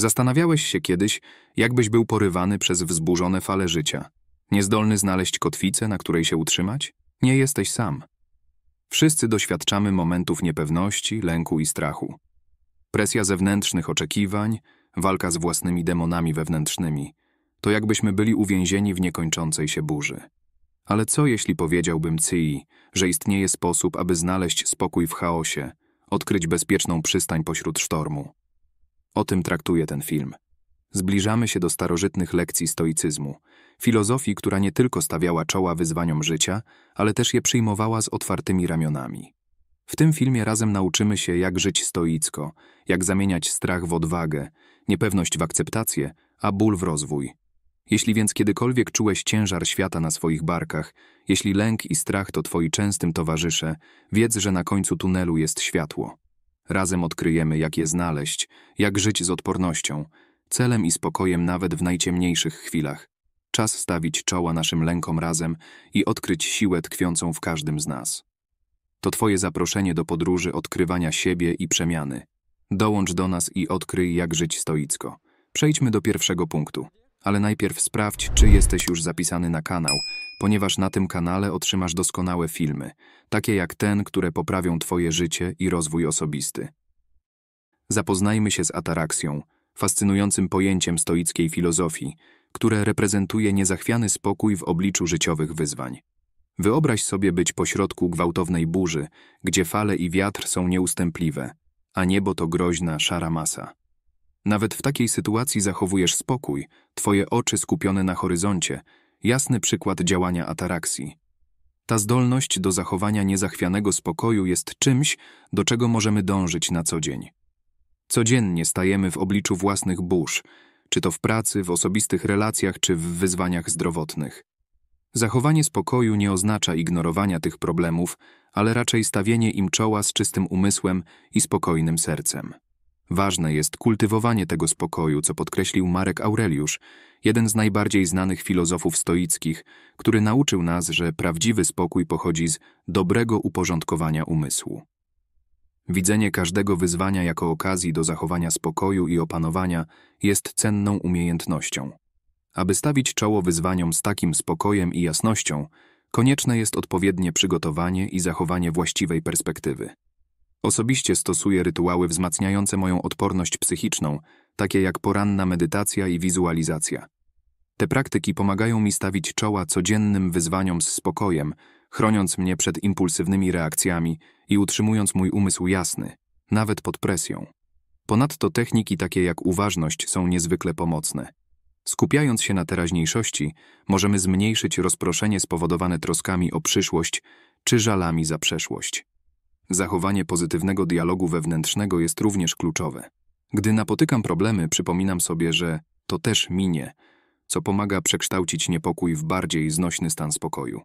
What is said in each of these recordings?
Zastanawiałeś się kiedyś, jakbyś był porywany przez wzburzone fale życia, niezdolny znaleźć kotwicę, na której się utrzymać? Nie jesteś sam. Wszyscy doświadczamy momentów niepewności, lęku i strachu. Presja zewnętrznych oczekiwań, walka z własnymi demonami wewnętrznymi to jakbyśmy byli uwięzieni w niekończącej się burzy. Ale co jeśli powiedziałbym Cyi, że istnieje sposób, aby znaleźć spokój w chaosie, odkryć bezpieczną przystań pośród sztormu? O tym traktuje ten film. Zbliżamy się do starożytnych lekcji stoicyzmu, filozofii, która nie tylko stawiała czoła wyzwaniom życia, ale też je przyjmowała z otwartymi ramionami. W tym filmie razem nauczymy się, jak żyć stoicko, jak zamieniać strach w odwagę, niepewność w akceptację, a ból w rozwój. Jeśli więc kiedykolwiek czułeś ciężar świata na swoich barkach, jeśli lęk i strach to twoi częstym towarzysze, wiedz, że na końcu tunelu jest światło. Razem odkryjemy, jak je znaleźć, jak żyć z odpornością, celem i spokojem nawet w najciemniejszych chwilach. Czas stawić czoła naszym lękom razem i odkryć siłę tkwiącą w każdym z nas. To Twoje zaproszenie do podróży odkrywania siebie i przemiany. Dołącz do nas i odkryj, jak żyć stoicko. Przejdźmy do pierwszego punktu. Ale najpierw sprawdź, czy jesteś już zapisany na kanał, ponieważ na tym kanale otrzymasz doskonałe filmy, takie jak ten, które poprawią Twoje życie i rozwój osobisty. Zapoznajmy się z ataraksją, fascynującym pojęciem stoickiej filozofii, które reprezentuje niezachwiany spokój w obliczu życiowych wyzwań. Wyobraź sobie być pośrodku gwałtownej burzy, gdzie fale i wiatr są nieustępliwe, a niebo to groźna, szara masa. Nawet w takiej sytuacji zachowujesz spokój, twoje oczy skupione na horyzoncie, jasny przykład działania ataraksji. Ta zdolność do zachowania niezachwianego spokoju jest czymś, do czego możemy dążyć na co dzień. Codziennie stajemy w obliczu własnych burz, czy to w pracy, w osobistych relacjach, czy w wyzwaniach zdrowotnych. Zachowanie spokoju nie oznacza ignorowania tych problemów, ale raczej stawienie im czoła z czystym umysłem i spokojnym sercem. Ważne jest kultywowanie tego spokoju, co podkreślił Marek Aureliusz, jeden z najbardziej znanych filozofów stoickich, który nauczył nas, że prawdziwy spokój pochodzi z dobrego uporządkowania umysłu. Widzenie każdego wyzwania jako okazji do zachowania spokoju i opanowania jest cenną umiejętnością. Aby stawić czoło wyzwaniom z takim spokojem i jasnością, konieczne jest odpowiednie przygotowanie i zachowanie właściwej perspektywy. Osobiście stosuję rytuały wzmacniające moją odporność psychiczną, takie jak poranna medytacja i wizualizacja. Te praktyki pomagają mi stawić czoła codziennym wyzwaniom z spokojem, chroniąc mnie przed impulsywnymi reakcjami i utrzymując mój umysł jasny, nawet pod presją. Ponadto techniki takie jak uważność są niezwykle pomocne. Skupiając się na teraźniejszości, możemy zmniejszyć rozproszenie spowodowane troskami o przyszłość czy żalami za przeszłość. Zachowanie pozytywnego dialogu wewnętrznego jest również kluczowe. Gdy napotykam problemy, przypominam sobie, że to też minie, co pomaga przekształcić niepokój w bardziej znośny stan spokoju.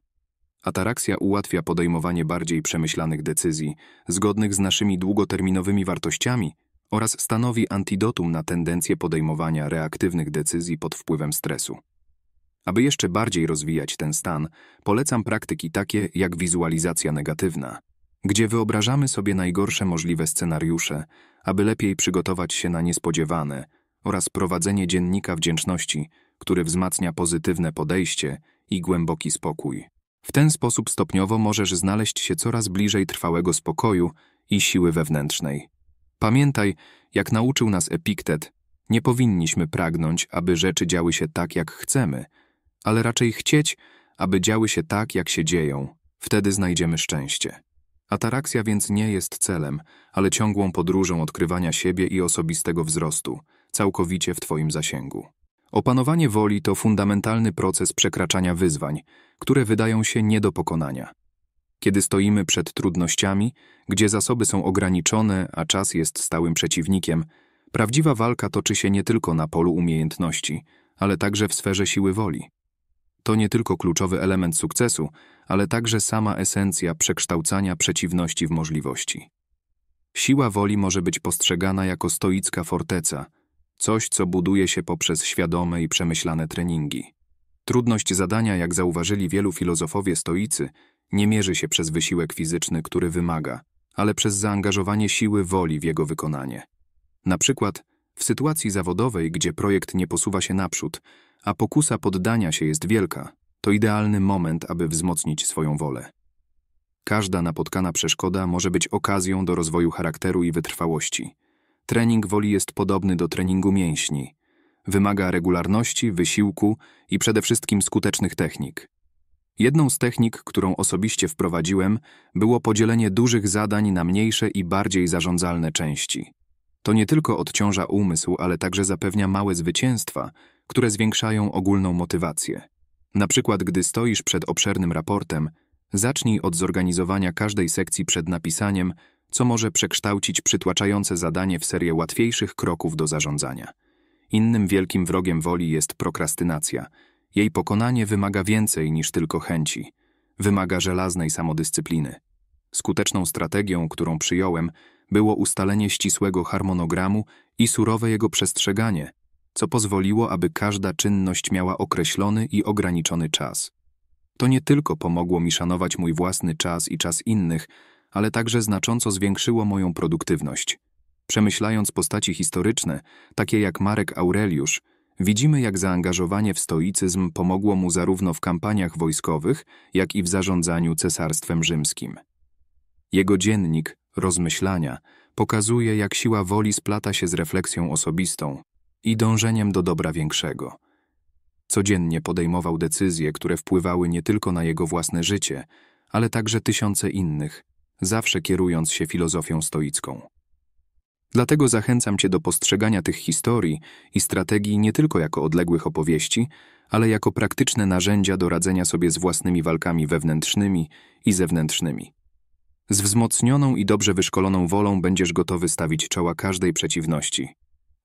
Ataraksja ułatwia podejmowanie bardziej przemyślanych decyzji, zgodnych z naszymi długoterminowymi wartościami oraz stanowi antidotum na tendencję podejmowania reaktywnych decyzji pod wpływem stresu. Aby jeszcze bardziej rozwijać ten stan, polecam praktyki takie jak wizualizacja negatywna – gdzie wyobrażamy sobie najgorsze możliwe scenariusze, aby lepiej przygotować się na niespodziewane, oraz prowadzenie dziennika wdzięczności, który wzmacnia pozytywne podejście i głęboki spokój. W ten sposób stopniowo możesz znaleźć się coraz bliżej trwałego spokoju i siły wewnętrznej. Pamiętaj, jak nauczył nas Epiktet, nie powinniśmy pragnąć, aby rzeczy działy się tak, jak chcemy, ale raczej chcieć, aby działy się tak, jak się dzieją. Wtedy znajdziemy szczęście. Ataraksja więc nie jest celem, ale ciągłą podróżą odkrywania siebie i osobistego wzrostu, całkowicie w Twoim zasięgu. Opanowanie woli to fundamentalny proces przekraczania wyzwań, które wydają się nie do pokonania. Kiedy stoimy przed trudnościami, gdzie zasoby są ograniczone, a czas jest stałym przeciwnikiem, prawdziwa walka toczy się nie tylko na polu umiejętności, ale także w sferze siły woli to nie tylko kluczowy element sukcesu, ale także sama esencja przekształcania przeciwności w możliwości. Siła woli może być postrzegana jako stoicka forteca, coś, co buduje się poprzez świadome i przemyślane treningi. Trudność zadania, jak zauważyli wielu filozofowie stoicy, nie mierzy się przez wysiłek fizyczny, który wymaga, ale przez zaangażowanie siły woli w jego wykonanie. Na przykład w sytuacji zawodowej, gdzie projekt nie posuwa się naprzód, a pokusa poddania się jest wielka, to idealny moment, aby wzmocnić swoją wolę. Każda napotkana przeszkoda może być okazją do rozwoju charakteru i wytrwałości. Trening woli jest podobny do treningu mięśni. Wymaga regularności, wysiłku i przede wszystkim skutecznych technik. Jedną z technik, którą osobiście wprowadziłem, było podzielenie dużych zadań na mniejsze i bardziej zarządzalne części. To nie tylko odciąża umysł, ale także zapewnia małe zwycięstwa, które zwiększają ogólną motywację. Na przykład, gdy stoisz przed obszernym raportem, zacznij od zorganizowania każdej sekcji przed napisaniem, co może przekształcić przytłaczające zadanie w serię łatwiejszych kroków do zarządzania. Innym wielkim wrogiem woli jest prokrastynacja. Jej pokonanie wymaga więcej niż tylko chęci. Wymaga żelaznej samodyscypliny. Skuteczną strategią, którą przyjąłem, było ustalenie ścisłego harmonogramu i surowe jego przestrzeganie, co pozwoliło, aby każda czynność miała określony i ograniczony czas. To nie tylko pomogło mi szanować mój własny czas i czas innych, ale także znacząco zwiększyło moją produktywność. Przemyślając postaci historyczne, takie jak Marek Aureliusz, widzimy jak zaangażowanie w stoicyzm pomogło mu zarówno w kampaniach wojskowych, jak i w zarządzaniu cesarstwem rzymskim. Jego dziennik, rozmyślania, pokazuje jak siła woli splata się z refleksją osobistą, i dążeniem do dobra większego. Codziennie podejmował decyzje, które wpływały nie tylko na jego własne życie, ale także tysiące innych, zawsze kierując się filozofią stoicką. Dlatego zachęcam Cię do postrzegania tych historii i strategii nie tylko jako odległych opowieści, ale jako praktyczne narzędzia do radzenia sobie z własnymi walkami wewnętrznymi i zewnętrznymi. Z wzmocnioną i dobrze wyszkoloną wolą będziesz gotowy stawić czoła każdej przeciwności,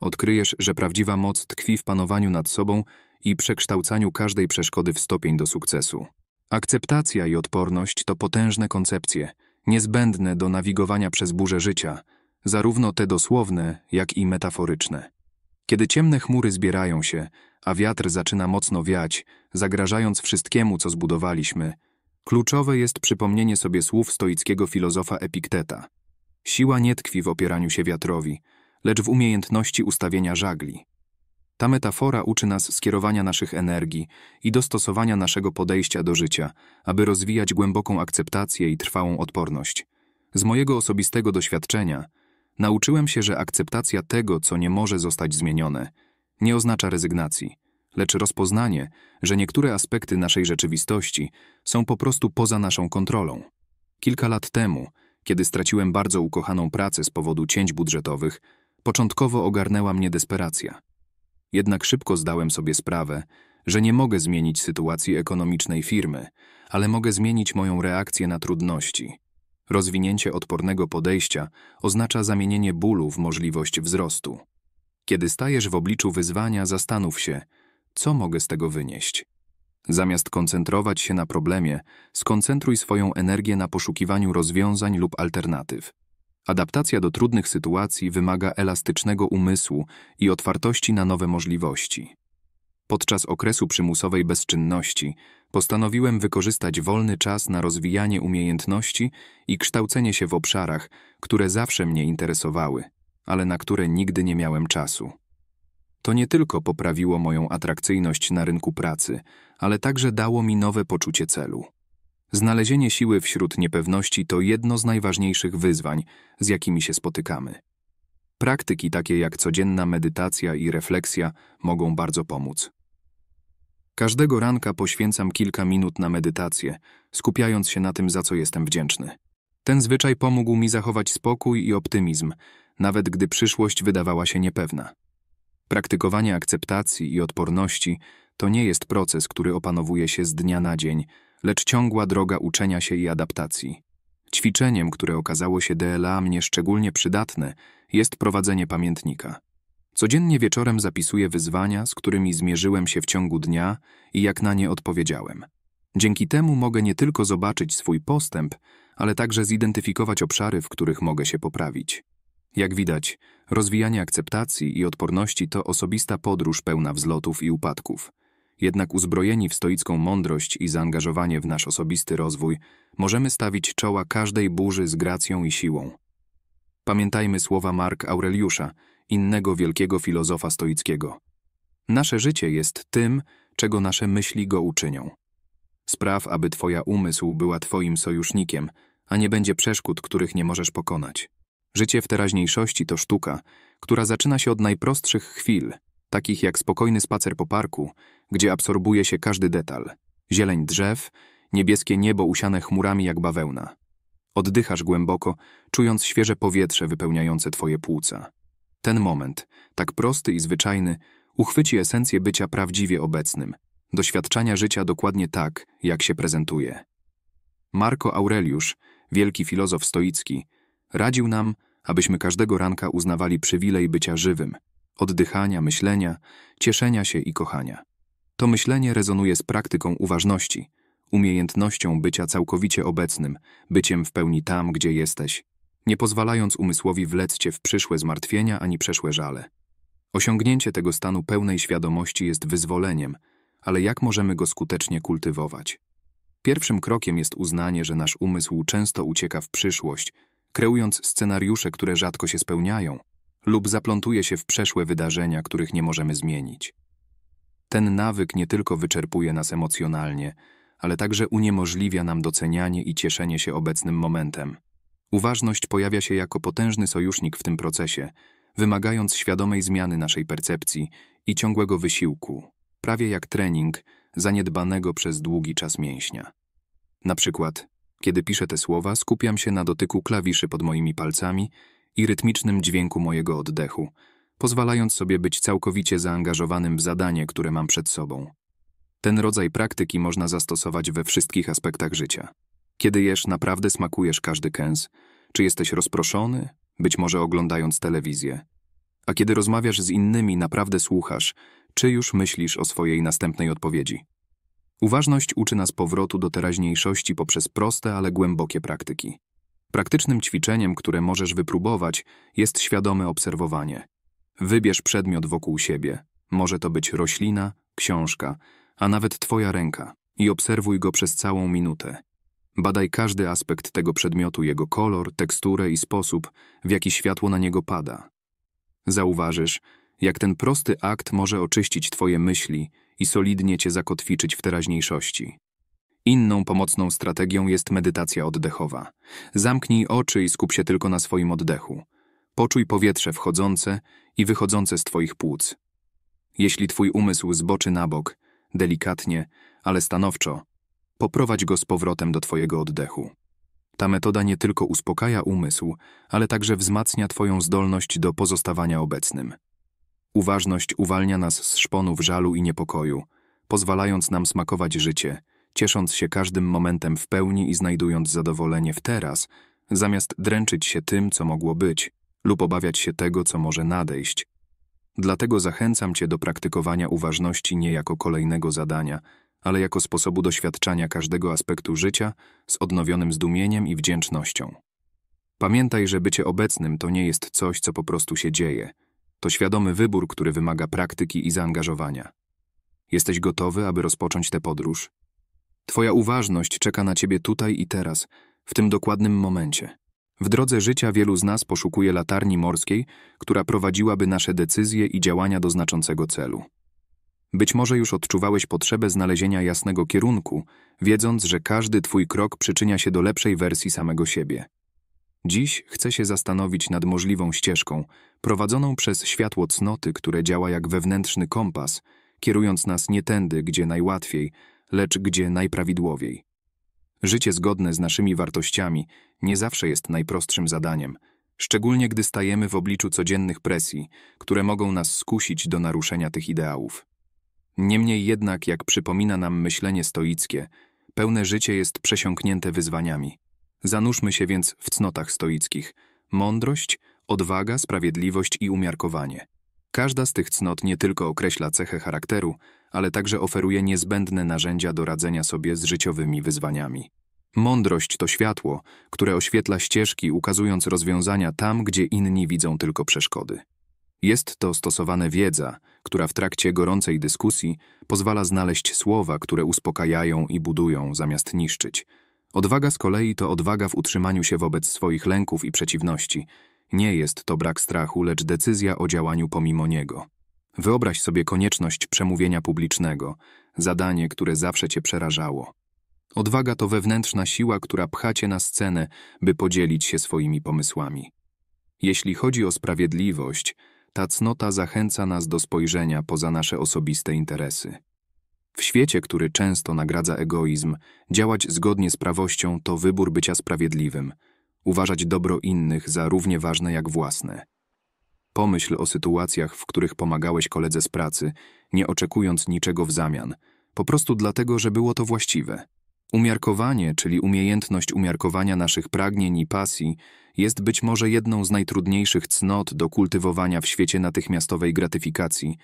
Odkryjesz, że prawdziwa moc tkwi w panowaniu nad sobą i przekształcaniu każdej przeszkody w stopień do sukcesu. Akceptacja i odporność to potężne koncepcje, niezbędne do nawigowania przez burze życia, zarówno te dosłowne, jak i metaforyczne. Kiedy ciemne chmury zbierają się, a wiatr zaczyna mocno wiać, zagrażając wszystkiemu, co zbudowaliśmy, kluczowe jest przypomnienie sobie słów stoickiego filozofa Epikteta. Siła nie tkwi w opieraniu się wiatrowi, lecz w umiejętności ustawienia żagli. Ta metafora uczy nas skierowania naszych energii i dostosowania naszego podejścia do życia, aby rozwijać głęboką akceptację i trwałą odporność. Z mojego osobistego doświadczenia nauczyłem się, że akceptacja tego, co nie może zostać zmienione, nie oznacza rezygnacji, lecz rozpoznanie, że niektóre aspekty naszej rzeczywistości są po prostu poza naszą kontrolą. Kilka lat temu, kiedy straciłem bardzo ukochaną pracę z powodu cięć budżetowych, Początkowo ogarnęła mnie desperacja. Jednak szybko zdałem sobie sprawę, że nie mogę zmienić sytuacji ekonomicznej firmy, ale mogę zmienić moją reakcję na trudności. Rozwinięcie odpornego podejścia oznacza zamienienie bólu w możliwość wzrostu. Kiedy stajesz w obliczu wyzwania, zastanów się, co mogę z tego wynieść. Zamiast koncentrować się na problemie, skoncentruj swoją energię na poszukiwaniu rozwiązań lub alternatyw. Adaptacja do trudnych sytuacji wymaga elastycznego umysłu i otwartości na nowe możliwości. Podczas okresu przymusowej bezczynności postanowiłem wykorzystać wolny czas na rozwijanie umiejętności i kształcenie się w obszarach, które zawsze mnie interesowały, ale na które nigdy nie miałem czasu. To nie tylko poprawiło moją atrakcyjność na rynku pracy, ale także dało mi nowe poczucie celu. Znalezienie siły wśród niepewności to jedno z najważniejszych wyzwań, z jakimi się spotykamy. Praktyki takie jak codzienna medytacja i refleksja mogą bardzo pomóc. Każdego ranka poświęcam kilka minut na medytację, skupiając się na tym, za co jestem wdzięczny. Ten zwyczaj pomógł mi zachować spokój i optymizm, nawet gdy przyszłość wydawała się niepewna. Praktykowanie akceptacji i odporności to nie jest proces, który opanowuje się z dnia na dzień, lecz ciągła droga uczenia się i adaptacji. Ćwiczeniem, które okazało się DLA mnie szczególnie przydatne, jest prowadzenie pamiętnika. Codziennie wieczorem zapisuję wyzwania, z którymi zmierzyłem się w ciągu dnia i jak na nie odpowiedziałem. Dzięki temu mogę nie tylko zobaczyć swój postęp, ale także zidentyfikować obszary, w których mogę się poprawić. Jak widać, rozwijanie akceptacji i odporności to osobista podróż pełna wzlotów i upadków. Jednak uzbrojeni w stoicką mądrość i zaangażowanie w nasz osobisty rozwój, możemy stawić czoła każdej burzy z gracją i siłą. Pamiętajmy słowa Mark Aureliusza, innego wielkiego filozofa stoickiego. Nasze życie jest tym, czego nasze myśli go uczynią. Spraw, aby Twoja umysł była Twoim sojusznikiem, a nie będzie przeszkód, których nie możesz pokonać. Życie w teraźniejszości to sztuka, która zaczyna się od najprostszych chwil, takich jak spokojny spacer po parku, gdzie absorbuje się każdy detal. Zieleń drzew, niebieskie niebo usiane chmurami jak bawełna. Oddychasz głęboko, czując świeże powietrze wypełniające twoje płuca. Ten moment, tak prosty i zwyczajny, uchwyci esencję bycia prawdziwie obecnym, doświadczania życia dokładnie tak, jak się prezentuje. Marco Aureliusz, wielki filozof stoicki, radził nam, abyśmy każdego ranka uznawali przywilej bycia żywym, oddychania, myślenia, cieszenia się i kochania. To myślenie rezonuje z praktyką uważności, umiejętnością bycia całkowicie obecnym, byciem w pełni tam, gdzie jesteś, nie pozwalając umysłowi wlec cię w przyszłe zmartwienia ani przeszłe żale. Osiągnięcie tego stanu pełnej świadomości jest wyzwoleniem, ale jak możemy go skutecznie kultywować? Pierwszym krokiem jest uznanie, że nasz umysł często ucieka w przyszłość, kreując scenariusze, które rzadko się spełniają, lub zaplątuje się w przeszłe wydarzenia, których nie możemy zmienić. Ten nawyk nie tylko wyczerpuje nas emocjonalnie, ale także uniemożliwia nam docenianie i cieszenie się obecnym momentem. Uważność pojawia się jako potężny sojusznik w tym procesie, wymagając świadomej zmiany naszej percepcji i ciągłego wysiłku, prawie jak trening zaniedbanego przez długi czas mięśnia. Na przykład, kiedy piszę te słowa, skupiam się na dotyku klawiszy pod moimi palcami i rytmicznym dźwięku mojego oddechu, pozwalając sobie być całkowicie zaangażowanym w zadanie, które mam przed sobą. Ten rodzaj praktyki można zastosować we wszystkich aspektach życia. Kiedy jesz, naprawdę smakujesz każdy kęs. Czy jesteś rozproszony? Być może oglądając telewizję. A kiedy rozmawiasz z innymi, naprawdę słuchasz, czy już myślisz o swojej następnej odpowiedzi. Uważność uczy nas powrotu do teraźniejszości poprzez proste, ale głębokie praktyki. Praktycznym ćwiczeniem, które możesz wypróbować, jest świadome obserwowanie. Wybierz przedmiot wokół siebie. Może to być roślina, książka, a nawet Twoja ręka i obserwuj go przez całą minutę. Badaj każdy aspekt tego przedmiotu, jego kolor, teksturę i sposób, w jaki światło na niego pada. Zauważysz, jak ten prosty akt może oczyścić Twoje myśli i solidnie Cię zakotwiczyć w teraźniejszości. Inną pomocną strategią jest medytacja oddechowa. Zamknij oczy i skup się tylko na swoim oddechu. Poczuj powietrze wchodzące i wychodzące z Twoich płuc. Jeśli Twój umysł zboczy na bok, delikatnie, ale stanowczo, poprowadź go z powrotem do Twojego oddechu. Ta metoda nie tylko uspokaja umysł, ale także wzmacnia Twoją zdolność do pozostawania obecnym. Uważność uwalnia nas z szponów żalu i niepokoju, pozwalając nam smakować życie, ciesząc się każdym momentem w pełni i znajdując zadowolenie w teraz, zamiast dręczyć się tym, co mogło być, lub obawiać się tego, co może nadejść. Dlatego zachęcam Cię do praktykowania uważności nie jako kolejnego zadania, ale jako sposobu doświadczania każdego aspektu życia z odnowionym zdumieniem i wdzięcznością. Pamiętaj, że bycie obecnym to nie jest coś, co po prostu się dzieje. To świadomy wybór, który wymaga praktyki i zaangażowania. Jesteś gotowy, aby rozpocząć tę podróż? Twoja uważność czeka na Ciebie tutaj i teraz, w tym dokładnym momencie. W drodze życia wielu z nas poszukuje latarni morskiej, która prowadziłaby nasze decyzje i działania do znaczącego celu. Być może już odczuwałeś potrzebę znalezienia jasnego kierunku, wiedząc, że każdy Twój krok przyczynia się do lepszej wersji samego siebie. Dziś chcę się zastanowić nad możliwą ścieżką, prowadzoną przez światło cnoty, które działa jak wewnętrzny kompas, kierując nas nie tędy, gdzie najłatwiej, lecz gdzie najprawidłowiej. Życie zgodne z naszymi wartościami nie zawsze jest najprostszym zadaniem, szczególnie gdy stajemy w obliczu codziennych presji, które mogą nas skusić do naruszenia tych ideałów. Niemniej jednak, jak przypomina nam myślenie stoickie, pełne życie jest przesiąknięte wyzwaniami. Zanurzmy się więc w cnotach stoickich: mądrość, odwaga, sprawiedliwość i umiarkowanie. Każda z tych cnot nie tylko określa cechę charakteru, ale także oferuje niezbędne narzędzia do radzenia sobie z życiowymi wyzwaniami. Mądrość to światło, które oświetla ścieżki, ukazując rozwiązania tam, gdzie inni widzą tylko przeszkody. Jest to stosowane wiedza, która w trakcie gorącej dyskusji pozwala znaleźć słowa, które uspokajają i budują zamiast niszczyć. Odwaga z kolei to odwaga w utrzymaniu się wobec swoich lęków i przeciwności, nie jest to brak strachu, lecz decyzja o działaniu pomimo niego. Wyobraź sobie konieczność przemówienia publicznego, zadanie, które zawsze cię przerażało. Odwaga to wewnętrzna siła, która pcha cię na scenę, by podzielić się swoimi pomysłami. Jeśli chodzi o sprawiedliwość, ta cnota zachęca nas do spojrzenia poza nasze osobiste interesy. W świecie, który często nagradza egoizm, działać zgodnie z prawością to wybór bycia sprawiedliwym – uważać dobro innych za równie ważne jak własne. Pomyśl o sytuacjach, w których pomagałeś koledze z pracy, nie oczekując niczego w zamian, po prostu dlatego, że było to właściwe. Umiarkowanie, czyli umiejętność umiarkowania naszych pragnień i pasji, jest być może jedną z najtrudniejszych cnot do kultywowania w świecie natychmiastowej gratyfikacji,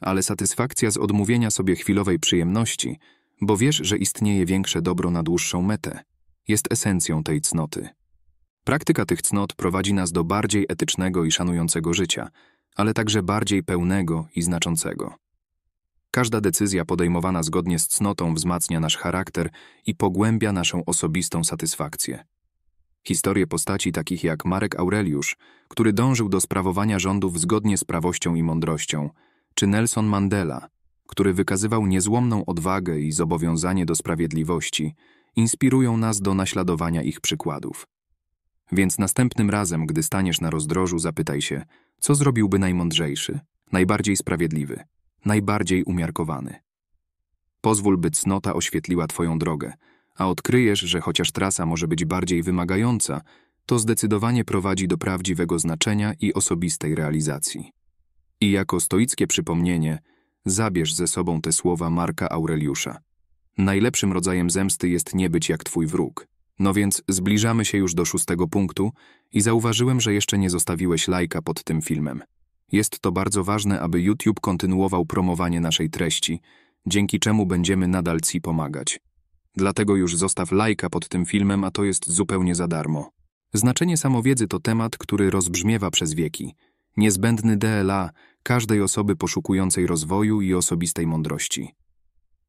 ale satysfakcja z odmówienia sobie chwilowej przyjemności, bo wiesz, że istnieje większe dobro na dłuższą metę, jest esencją tej cnoty. Praktyka tych cnot prowadzi nas do bardziej etycznego i szanującego życia, ale także bardziej pełnego i znaczącego. Każda decyzja podejmowana zgodnie z cnotą wzmacnia nasz charakter i pogłębia naszą osobistą satysfakcję. Historie postaci takich jak Marek Aureliusz, który dążył do sprawowania rządów zgodnie z prawością i mądrością, czy Nelson Mandela, który wykazywał niezłomną odwagę i zobowiązanie do sprawiedliwości, inspirują nas do naśladowania ich przykładów. Więc następnym razem, gdy staniesz na rozdrożu, zapytaj się, co zrobiłby najmądrzejszy, najbardziej sprawiedliwy, najbardziej umiarkowany. Pozwól, by cnota oświetliła Twoją drogę, a odkryjesz, że chociaż trasa może być bardziej wymagająca, to zdecydowanie prowadzi do prawdziwego znaczenia i osobistej realizacji. I jako stoickie przypomnienie, zabierz ze sobą te słowa Marka Aureliusza. Najlepszym rodzajem zemsty jest nie być jak Twój wróg. No więc zbliżamy się już do szóstego punktu i zauważyłem, że jeszcze nie zostawiłeś lajka pod tym filmem. Jest to bardzo ważne, aby YouTube kontynuował promowanie naszej treści, dzięki czemu będziemy nadal Ci pomagać. Dlatego już zostaw lajka pod tym filmem, a to jest zupełnie za darmo. Znaczenie samowiedzy to temat, który rozbrzmiewa przez wieki. Niezbędny DLA każdej osoby poszukującej rozwoju i osobistej mądrości.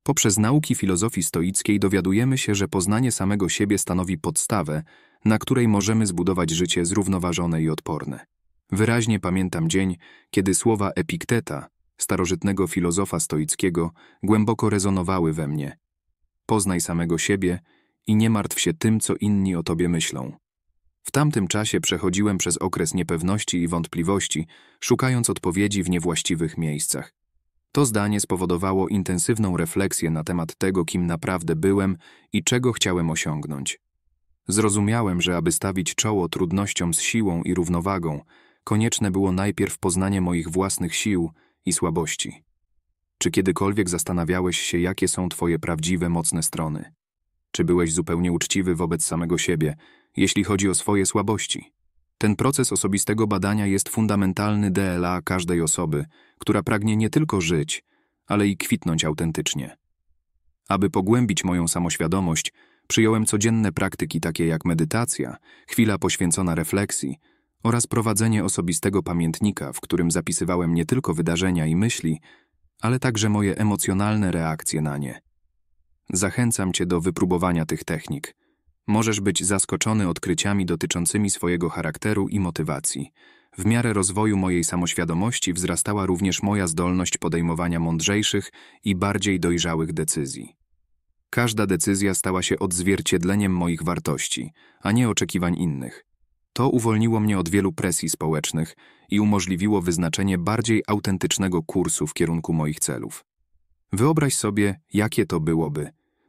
Poprzez nauki filozofii stoickiej dowiadujemy się, że poznanie samego siebie stanowi podstawę, na której możemy zbudować życie zrównoważone i odporne. Wyraźnie pamiętam dzień, kiedy słowa Epikteta, starożytnego filozofa stoickiego, głęboko rezonowały we mnie. Poznaj samego siebie i nie martw się tym, co inni o tobie myślą. W tamtym czasie przechodziłem przez okres niepewności i wątpliwości, szukając odpowiedzi w niewłaściwych miejscach. To zdanie spowodowało intensywną refleksję na temat tego, kim naprawdę byłem i czego chciałem osiągnąć. Zrozumiałem, że aby stawić czoło trudnościom z siłą i równowagą, konieczne było najpierw poznanie moich własnych sił i słabości. Czy kiedykolwiek zastanawiałeś się, jakie są Twoje prawdziwe, mocne strony? Czy byłeś zupełnie uczciwy wobec samego siebie, jeśli chodzi o swoje słabości? Ten proces osobistego badania jest fundamentalny DLA każdej osoby, która pragnie nie tylko żyć, ale i kwitnąć autentycznie. Aby pogłębić moją samoświadomość, przyjąłem codzienne praktyki takie jak medytacja, chwila poświęcona refleksji oraz prowadzenie osobistego pamiętnika, w którym zapisywałem nie tylko wydarzenia i myśli, ale także moje emocjonalne reakcje na nie. Zachęcam Cię do wypróbowania tych technik – Możesz być zaskoczony odkryciami dotyczącymi swojego charakteru i motywacji. W miarę rozwoju mojej samoświadomości wzrastała również moja zdolność podejmowania mądrzejszych i bardziej dojrzałych decyzji. Każda decyzja stała się odzwierciedleniem moich wartości, a nie oczekiwań innych. To uwolniło mnie od wielu presji społecznych i umożliwiło wyznaczenie bardziej autentycznego kursu w kierunku moich celów. Wyobraź sobie, jakie to byłoby,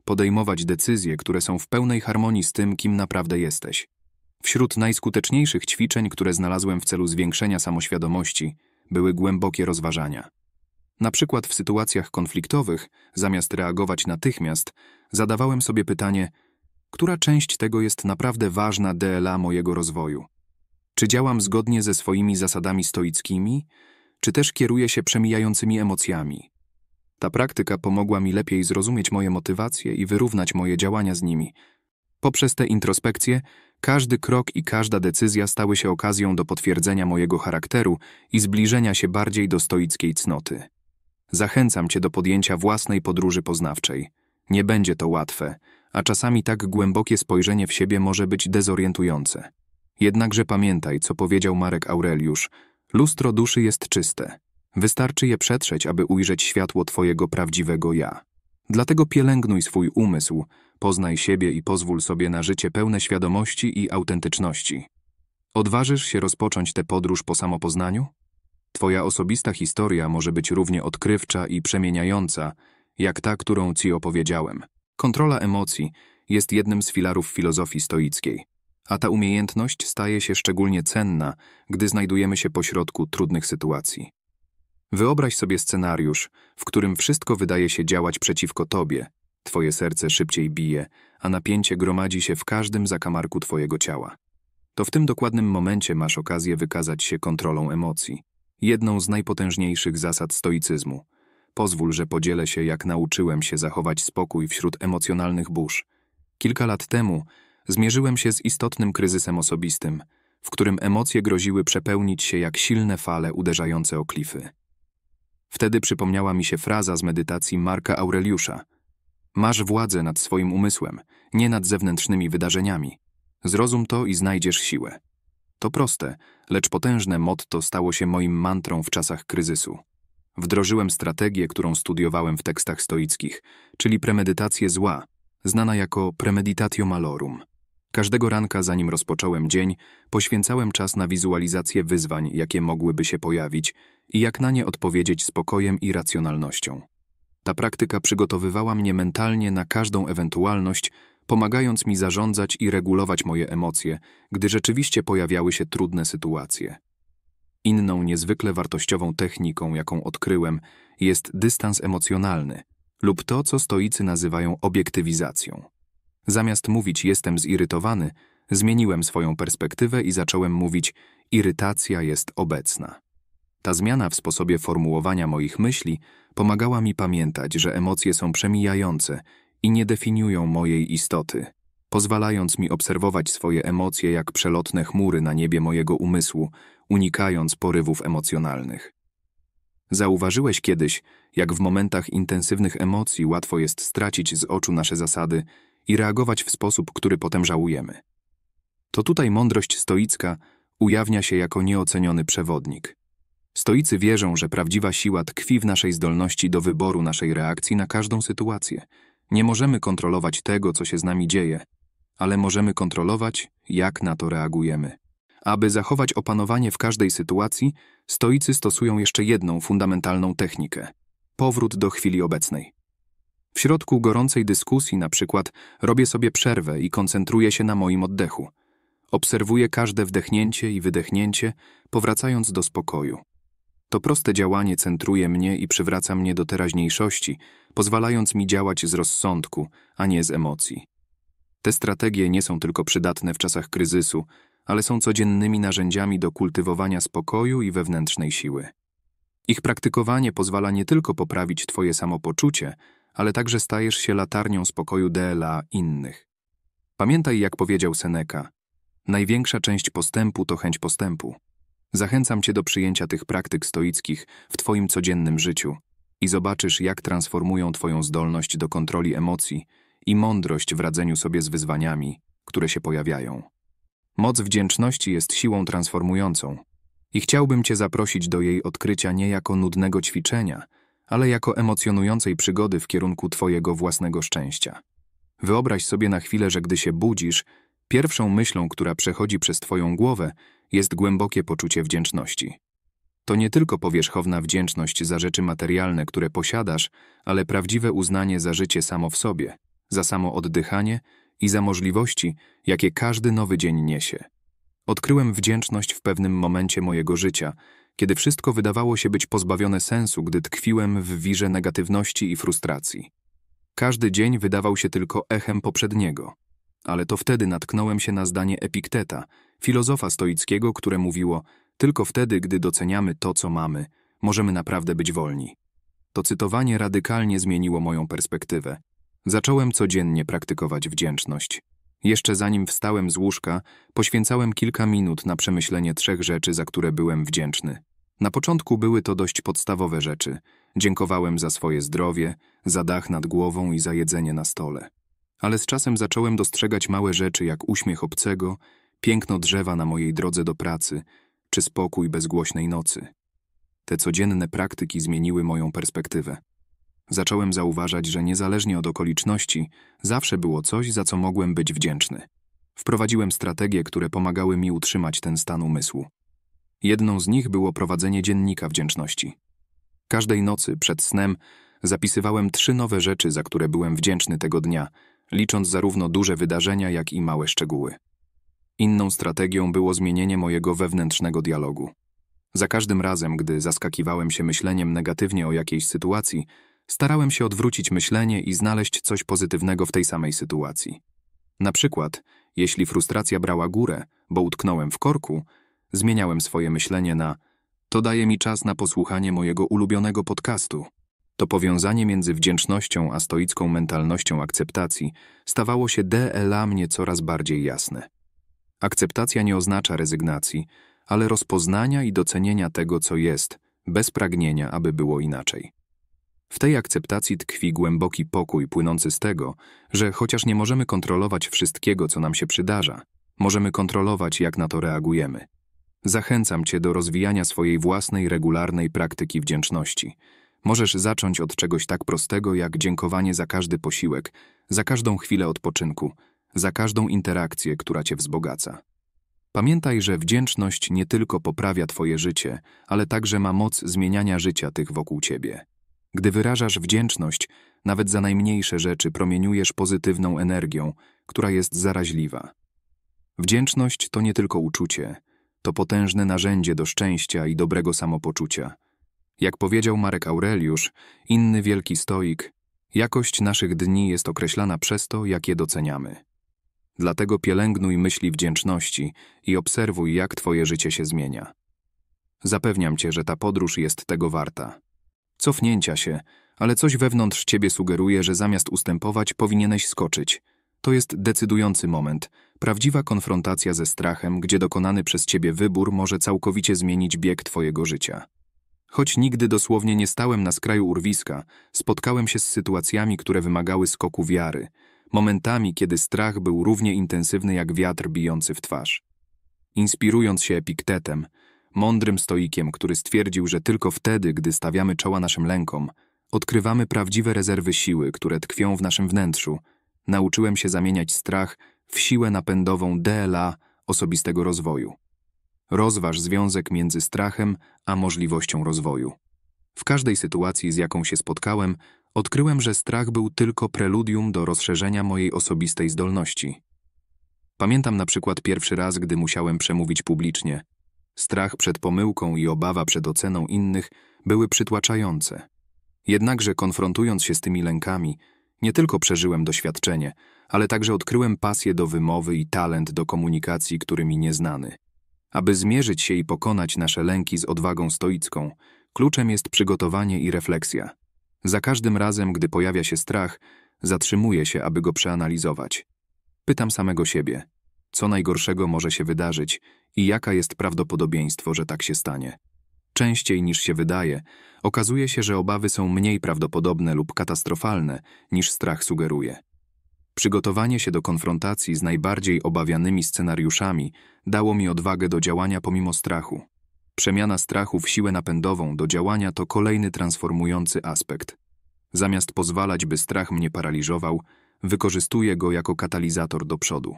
podejmować decyzje, które są w pełnej harmonii z tym, kim naprawdę jesteś. Wśród najskuteczniejszych ćwiczeń, które znalazłem w celu zwiększenia samoświadomości, były głębokie rozważania. Na przykład w sytuacjach konfliktowych, zamiast reagować natychmiast, zadawałem sobie pytanie, która część tego jest naprawdę ważna DLA mojego rozwoju? Czy działam zgodnie ze swoimi zasadami stoickimi, czy też kieruję się przemijającymi emocjami? Ta praktyka pomogła mi lepiej zrozumieć moje motywacje i wyrównać moje działania z nimi. Poprzez te introspekcje każdy krok i każda decyzja stały się okazją do potwierdzenia mojego charakteru i zbliżenia się bardziej do stoickiej cnoty. Zachęcam Cię do podjęcia własnej podróży poznawczej. Nie będzie to łatwe, a czasami tak głębokie spojrzenie w siebie może być dezorientujące. Jednakże pamiętaj, co powiedział Marek Aureliusz: lustro duszy jest czyste. Wystarczy je przetrzeć, aby ujrzeć światło Twojego prawdziwego ja. Dlatego pielęgnuj swój umysł, poznaj siebie i pozwól sobie na życie pełne świadomości i autentyczności. Odważysz się rozpocząć tę podróż po samopoznaniu? Twoja osobista historia może być równie odkrywcza i przemieniająca, jak ta, którą Ci opowiedziałem. Kontrola emocji jest jednym z filarów filozofii stoickiej, a ta umiejętność staje się szczególnie cenna, gdy znajdujemy się pośrodku trudnych sytuacji. Wyobraź sobie scenariusz, w którym wszystko wydaje się działać przeciwko tobie. Twoje serce szybciej bije, a napięcie gromadzi się w każdym zakamarku twojego ciała. To w tym dokładnym momencie masz okazję wykazać się kontrolą emocji. Jedną z najpotężniejszych zasad stoicyzmu. Pozwól, że podzielę się, jak nauczyłem się zachować spokój wśród emocjonalnych burz. Kilka lat temu zmierzyłem się z istotnym kryzysem osobistym, w którym emocje groziły przepełnić się jak silne fale uderzające o klify. Wtedy przypomniała mi się fraza z medytacji Marka Aureliusza. Masz władzę nad swoim umysłem, nie nad zewnętrznymi wydarzeniami. Zrozum to i znajdziesz siłę. To proste, lecz potężne motto stało się moim mantrą w czasach kryzysu. Wdrożyłem strategię, którą studiowałem w tekstach stoickich, czyli premedytację zła, znana jako premeditatio malorum. Każdego ranka, zanim rozpocząłem dzień, poświęcałem czas na wizualizację wyzwań, jakie mogłyby się pojawić i jak na nie odpowiedzieć spokojem i racjonalnością. Ta praktyka przygotowywała mnie mentalnie na każdą ewentualność, pomagając mi zarządzać i regulować moje emocje, gdy rzeczywiście pojawiały się trudne sytuacje. Inną niezwykle wartościową techniką, jaką odkryłem, jest dystans emocjonalny lub to, co stoicy nazywają obiektywizacją. Zamiast mówić jestem zirytowany, zmieniłem swoją perspektywę i zacząłem mówić irytacja jest obecna. Ta zmiana w sposobie formułowania moich myśli pomagała mi pamiętać, że emocje są przemijające i nie definiują mojej istoty, pozwalając mi obserwować swoje emocje jak przelotne chmury na niebie mojego umysłu, unikając porywów emocjonalnych. Zauważyłeś kiedyś, jak w momentach intensywnych emocji łatwo jest stracić z oczu nasze zasady i reagować w sposób, który potem żałujemy. To tutaj mądrość stoicka ujawnia się jako nieoceniony przewodnik. Stoicy wierzą, że prawdziwa siła tkwi w naszej zdolności do wyboru naszej reakcji na każdą sytuację. Nie możemy kontrolować tego, co się z nami dzieje, ale możemy kontrolować, jak na to reagujemy. Aby zachować opanowanie w każdej sytuacji, stoicy stosują jeszcze jedną fundamentalną technikę powrót do chwili obecnej. W środku gorącej dyskusji na przykład robię sobie przerwę i koncentruję się na moim oddechu. Obserwuję każde wdechnięcie i wydechnięcie, powracając do spokoju. To proste działanie centruje mnie i przywraca mnie do teraźniejszości, pozwalając mi działać z rozsądku, a nie z emocji. Te strategie nie są tylko przydatne w czasach kryzysu, ale są codziennymi narzędziami do kultywowania spokoju i wewnętrznej siły. Ich praktykowanie pozwala nie tylko poprawić Twoje samopoczucie, ale także stajesz się latarnią spokoju DLA innych. Pamiętaj, jak powiedział Seneca, największa część postępu to chęć postępu. Zachęcam Cię do przyjęcia tych praktyk stoickich w Twoim codziennym życiu i zobaczysz, jak transformują Twoją zdolność do kontroli emocji i mądrość w radzeniu sobie z wyzwaniami, które się pojawiają. Moc wdzięczności jest siłą transformującą i chciałbym Cię zaprosić do jej odkrycia nie jako nudnego ćwiczenia – ale jako emocjonującej przygody w kierunku Twojego własnego szczęścia. Wyobraź sobie na chwilę, że gdy się budzisz, pierwszą myślą, która przechodzi przez Twoją głowę, jest głębokie poczucie wdzięczności. To nie tylko powierzchowna wdzięczność za rzeczy materialne, które posiadasz, ale prawdziwe uznanie za życie samo w sobie, za samo oddychanie i za możliwości, jakie każdy nowy dzień niesie. Odkryłem wdzięczność w pewnym momencie mojego życia kiedy wszystko wydawało się być pozbawione sensu, gdy tkwiłem w wirze negatywności i frustracji. Każdy dzień wydawał się tylko echem poprzedniego, ale to wtedy natknąłem się na zdanie Epikteta, filozofa stoickiego, które mówiło: Tylko wtedy, gdy doceniamy to, co mamy, możemy naprawdę być wolni. To cytowanie radykalnie zmieniło moją perspektywę. Zacząłem codziennie praktykować wdzięczność. Jeszcze zanim wstałem z łóżka, poświęcałem kilka minut na przemyślenie trzech rzeczy, za które byłem wdzięczny. Na początku były to dość podstawowe rzeczy. Dziękowałem za swoje zdrowie, za dach nad głową i za jedzenie na stole. Ale z czasem zacząłem dostrzegać małe rzeczy jak uśmiech obcego, piękno drzewa na mojej drodze do pracy, czy spokój bezgłośnej nocy. Te codzienne praktyki zmieniły moją perspektywę. Zacząłem zauważać, że niezależnie od okoliczności, zawsze było coś, za co mogłem być wdzięczny. Wprowadziłem strategie, które pomagały mi utrzymać ten stan umysłu. Jedną z nich było prowadzenie dziennika wdzięczności. Każdej nocy przed snem zapisywałem trzy nowe rzeczy, za które byłem wdzięczny tego dnia, licząc zarówno duże wydarzenia, jak i małe szczegóły. Inną strategią było zmienienie mojego wewnętrznego dialogu. Za każdym razem, gdy zaskakiwałem się myśleniem negatywnie o jakiejś sytuacji, starałem się odwrócić myślenie i znaleźć coś pozytywnego w tej samej sytuacji. Na przykład, jeśli frustracja brała górę, bo utknąłem w korku, Zmieniałem swoje myślenie na to daje mi czas na posłuchanie mojego ulubionego podcastu. To powiązanie między wdzięcznością a stoicką mentalnością akceptacji stawało się dla mnie coraz bardziej jasne. Akceptacja nie oznacza rezygnacji, ale rozpoznania i docenienia tego, co jest, bez pragnienia, aby było inaczej. W tej akceptacji tkwi głęboki pokój płynący z tego, że chociaż nie możemy kontrolować wszystkiego, co nam się przydarza, możemy kontrolować, jak na to reagujemy. Zachęcam Cię do rozwijania swojej własnej regularnej praktyki wdzięczności. Możesz zacząć od czegoś tak prostego jak dziękowanie za każdy posiłek, za każdą chwilę odpoczynku, za każdą interakcję, która Cię wzbogaca. Pamiętaj, że wdzięczność nie tylko poprawia Twoje życie, ale także ma moc zmieniania życia tych wokół Ciebie. Gdy wyrażasz wdzięczność, nawet za najmniejsze rzeczy promieniujesz pozytywną energią, która jest zaraźliwa. Wdzięczność to nie tylko uczucie, to potężne narzędzie do szczęścia i dobrego samopoczucia. Jak powiedział Marek Aureliusz, inny wielki stoik, jakość naszych dni jest określana przez to, jak je doceniamy. Dlatego pielęgnuj myśli wdzięczności i obserwuj, jak Twoje życie się zmienia. Zapewniam Cię, że ta podróż jest tego warta. Cofnięcia się, ale coś wewnątrz Ciebie sugeruje, że zamiast ustępować, powinieneś skoczyć – to jest decydujący moment, prawdziwa konfrontacja ze strachem, gdzie dokonany przez ciebie wybór może całkowicie zmienić bieg twojego życia. Choć nigdy dosłownie nie stałem na skraju urwiska, spotkałem się z sytuacjami, które wymagały skoku wiary, momentami, kiedy strach był równie intensywny jak wiatr bijący w twarz. Inspirując się Epiktetem, mądrym stoikiem, który stwierdził, że tylko wtedy, gdy stawiamy czoła naszym lękom, odkrywamy prawdziwe rezerwy siły, które tkwią w naszym wnętrzu – nauczyłem się zamieniać strach w siłę napędową DLA osobistego rozwoju. Rozważ związek między strachem a możliwością rozwoju. W każdej sytuacji, z jaką się spotkałem, odkryłem, że strach był tylko preludium do rozszerzenia mojej osobistej zdolności. Pamiętam na przykład pierwszy raz, gdy musiałem przemówić publicznie. Strach przed pomyłką i obawa przed oceną innych były przytłaczające. Jednakże konfrontując się z tymi lękami, nie tylko przeżyłem doświadczenie, ale także odkryłem pasję do wymowy i talent do komunikacji, którymi nie nieznany. Aby zmierzyć się i pokonać nasze lęki z odwagą stoicką, kluczem jest przygotowanie i refleksja. Za każdym razem, gdy pojawia się strach, zatrzymuję się, aby go przeanalizować. Pytam samego siebie, co najgorszego może się wydarzyć i jaka jest prawdopodobieństwo, że tak się stanie. Częściej niż się wydaje, okazuje się, że obawy są mniej prawdopodobne lub katastrofalne niż strach sugeruje. Przygotowanie się do konfrontacji z najbardziej obawianymi scenariuszami dało mi odwagę do działania pomimo strachu. Przemiana strachu w siłę napędową do działania to kolejny transformujący aspekt. Zamiast pozwalać, by strach mnie paraliżował, wykorzystuję go jako katalizator do przodu.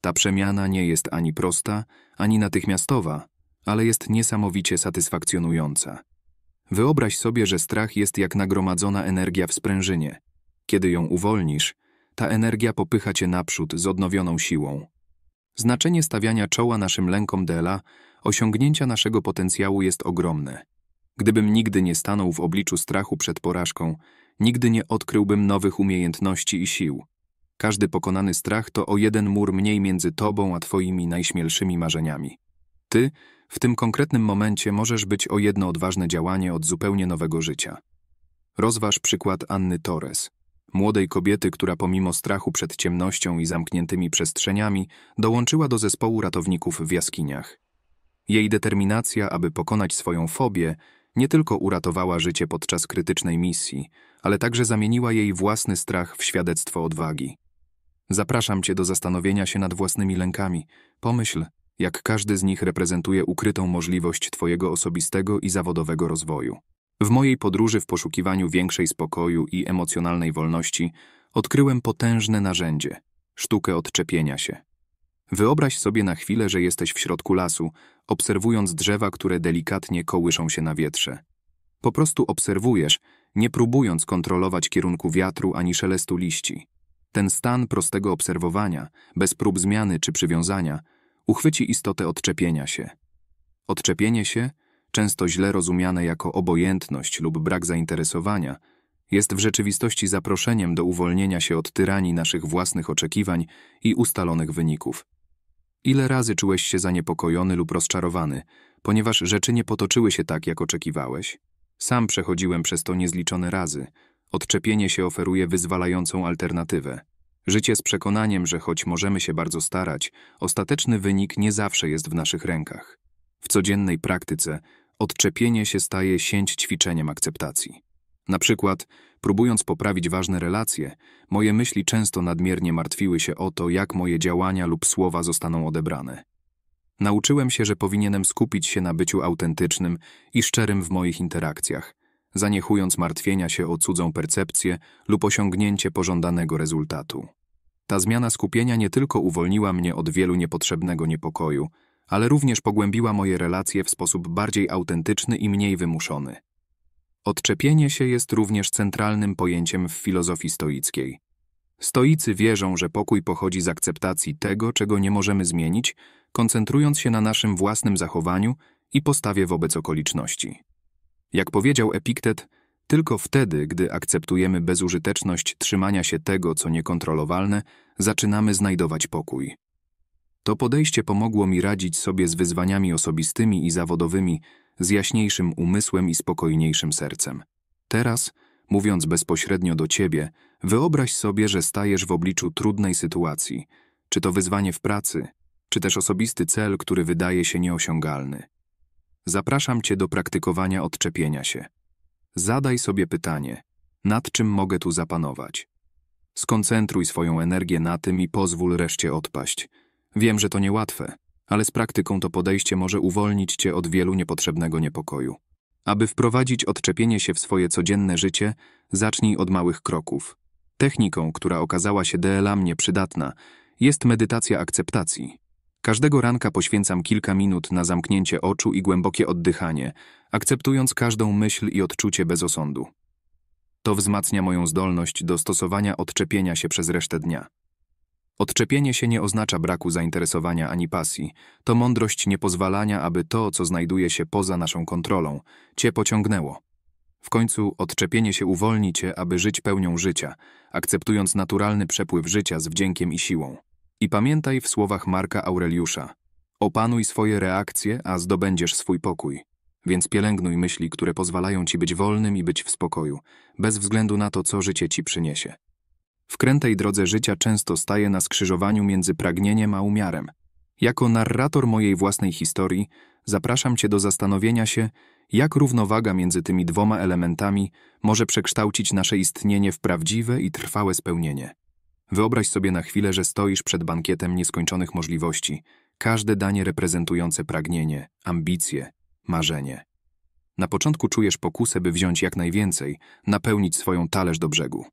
Ta przemiana nie jest ani prosta, ani natychmiastowa, ale jest niesamowicie satysfakcjonująca. Wyobraź sobie, że strach jest jak nagromadzona energia w sprężynie. Kiedy ją uwolnisz, ta energia popycha cię naprzód z odnowioną siłą. Znaczenie stawiania czoła naszym lękom Dela, osiągnięcia naszego potencjału jest ogromne. Gdybym nigdy nie stanął w obliczu strachu przed porażką, nigdy nie odkryłbym nowych umiejętności i sił. Każdy pokonany strach to o jeden mur mniej między tobą a twoimi najśmielszymi marzeniami. Ty w tym konkretnym momencie możesz być o jedno odważne działanie od zupełnie nowego życia. Rozważ przykład Anny Torres, młodej kobiety, która pomimo strachu przed ciemnością i zamkniętymi przestrzeniami dołączyła do zespołu ratowników w jaskiniach. Jej determinacja, aby pokonać swoją fobię, nie tylko uratowała życie podczas krytycznej misji, ale także zamieniła jej własny strach w świadectwo odwagi. Zapraszam Cię do zastanowienia się nad własnymi lękami. Pomyśl, jak każdy z nich reprezentuje ukrytą możliwość Twojego osobistego i zawodowego rozwoju. W mojej podróży w poszukiwaniu większej spokoju i emocjonalnej wolności odkryłem potężne narzędzie sztukę odczepienia się. Wyobraź sobie na chwilę, że jesteś w środku lasu, obserwując drzewa, które delikatnie kołyszą się na wietrze. Po prostu obserwujesz, nie próbując kontrolować kierunku wiatru ani szelestu liści. Ten stan prostego obserwowania, bez prób zmiany czy przywiązania, uchwyci istotę odczepienia się. Odczepienie się, często źle rozumiane jako obojętność lub brak zainteresowania, jest w rzeczywistości zaproszeniem do uwolnienia się od tyranii naszych własnych oczekiwań i ustalonych wyników. Ile razy czułeś się zaniepokojony lub rozczarowany, ponieważ rzeczy nie potoczyły się tak, jak oczekiwałeś? Sam przechodziłem przez to niezliczone razy. Odczepienie się oferuje wyzwalającą alternatywę. Życie z przekonaniem, że choć możemy się bardzo starać, ostateczny wynik nie zawsze jest w naszych rękach. W codziennej praktyce odczepienie się staje sięć ćwiczeniem akceptacji. Na przykład, próbując poprawić ważne relacje, moje myśli często nadmiernie martwiły się o to, jak moje działania lub słowa zostaną odebrane. Nauczyłem się, że powinienem skupić się na byciu autentycznym i szczerym w moich interakcjach, zaniechując martwienia się o cudzą percepcję lub osiągnięcie pożądanego rezultatu. Ta zmiana skupienia nie tylko uwolniła mnie od wielu niepotrzebnego niepokoju, ale również pogłębiła moje relacje w sposób bardziej autentyczny i mniej wymuszony. Odczepienie się jest również centralnym pojęciem w filozofii stoickiej. Stoicy wierzą, że pokój pochodzi z akceptacji tego, czego nie możemy zmienić, koncentrując się na naszym własnym zachowaniu i postawie wobec okoliczności. Jak powiedział Epiktet, tylko wtedy, gdy akceptujemy bezużyteczność trzymania się tego, co niekontrolowalne, zaczynamy znajdować pokój. To podejście pomogło mi radzić sobie z wyzwaniami osobistymi i zawodowymi, z jaśniejszym umysłem i spokojniejszym sercem. Teraz, mówiąc bezpośrednio do ciebie, wyobraź sobie, że stajesz w obliczu trudnej sytuacji, czy to wyzwanie w pracy, czy też osobisty cel, który wydaje się nieosiągalny. Zapraszam cię do praktykowania odczepienia się Zadaj sobie pytanie, nad czym mogę tu zapanować? Skoncentruj swoją energię na tym i pozwól reszcie odpaść. Wiem, że to niełatwe, ale z praktyką to podejście może uwolnić cię od wielu niepotrzebnego niepokoju. Aby wprowadzić odczepienie się w swoje codzienne życie, zacznij od małych kroków. Techniką, która okazała się DLA mnie przydatna, jest medytacja akceptacji. Każdego ranka poświęcam kilka minut na zamknięcie oczu i głębokie oddychanie, akceptując każdą myśl i odczucie bez osądu. To wzmacnia moją zdolność do stosowania odczepienia się przez resztę dnia. Odczepienie się nie oznacza braku zainteresowania ani pasji. To mądrość niepozwalania, aby to, co znajduje się poza naszą kontrolą, cię pociągnęło. W końcu odczepienie się uwolni cię, aby żyć pełnią życia, akceptując naturalny przepływ życia z wdziękiem i siłą. I pamiętaj w słowach Marka Aureliusza. Opanuj swoje reakcje, a zdobędziesz swój pokój. Więc pielęgnuj myśli, które pozwalają ci być wolnym i być w spokoju, bez względu na to, co życie ci przyniesie. W krętej drodze życia często staję na skrzyżowaniu między pragnieniem a umiarem. Jako narrator mojej własnej historii zapraszam cię do zastanowienia się, jak równowaga między tymi dwoma elementami może przekształcić nasze istnienie w prawdziwe i trwałe spełnienie. Wyobraź sobie na chwilę, że stoisz przed bankietem nieskończonych możliwości, każde danie reprezentujące pragnienie, ambicje, marzenie. Na początku czujesz pokusę, by wziąć jak najwięcej, napełnić swoją talerz do brzegu.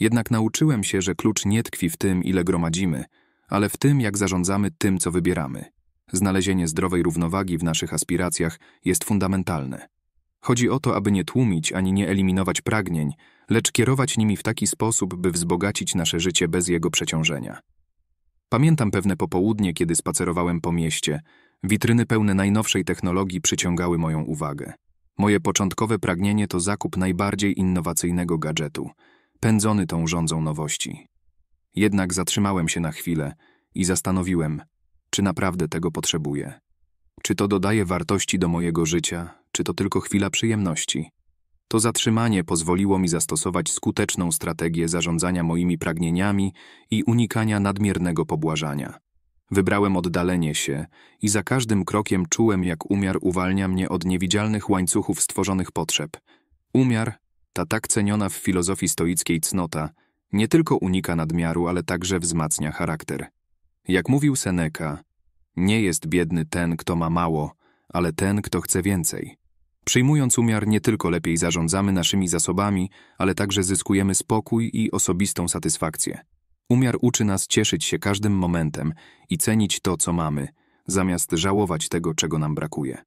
Jednak nauczyłem się, że klucz nie tkwi w tym, ile gromadzimy, ale w tym, jak zarządzamy tym, co wybieramy. Znalezienie zdrowej równowagi w naszych aspiracjach jest fundamentalne. Chodzi o to, aby nie tłumić ani nie eliminować pragnień, lecz kierować nimi w taki sposób, by wzbogacić nasze życie bez jego przeciążenia. Pamiętam pewne popołudnie, kiedy spacerowałem po mieście. Witryny pełne najnowszej technologii przyciągały moją uwagę. Moje początkowe pragnienie to zakup najbardziej innowacyjnego gadżetu, pędzony tą rządzą nowości. Jednak zatrzymałem się na chwilę i zastanowiłem, czy naprawdę tego potrzebuję. Czy to dodaje wartości do mojego życia, czy to tylko chwila przyjemności? To zatrzymanie pozwoliło mi zastosować skuteczną strategię zarządzania moimi pragnieniami i unikania nadmiernego pobłażania. Wybrałem oddalenie się i za każdym krokiem czułem, jak umiar uwalnia mnie od niewidzialnych łańcuchów stworzonych potrzeb. Umiar, ta tak ceniona w filozofii stoickiej cnota, nie tylko unika nadmiaru, ale także wzmacnia charakter. Jak mówił Seneca, nie jest biedny ten, kto ma mało, ale ten, kto chce więcej. Przyjmując umiar, nie tylko lepiej zarządzamy naszymi zasobami, ale także zyskujemy spokój i osobistą satysfakcję. Umiar uczy nas cieszyć się każdym momentem i cenić to, co mamy, zamiast żałować tego, czego nam brakuje.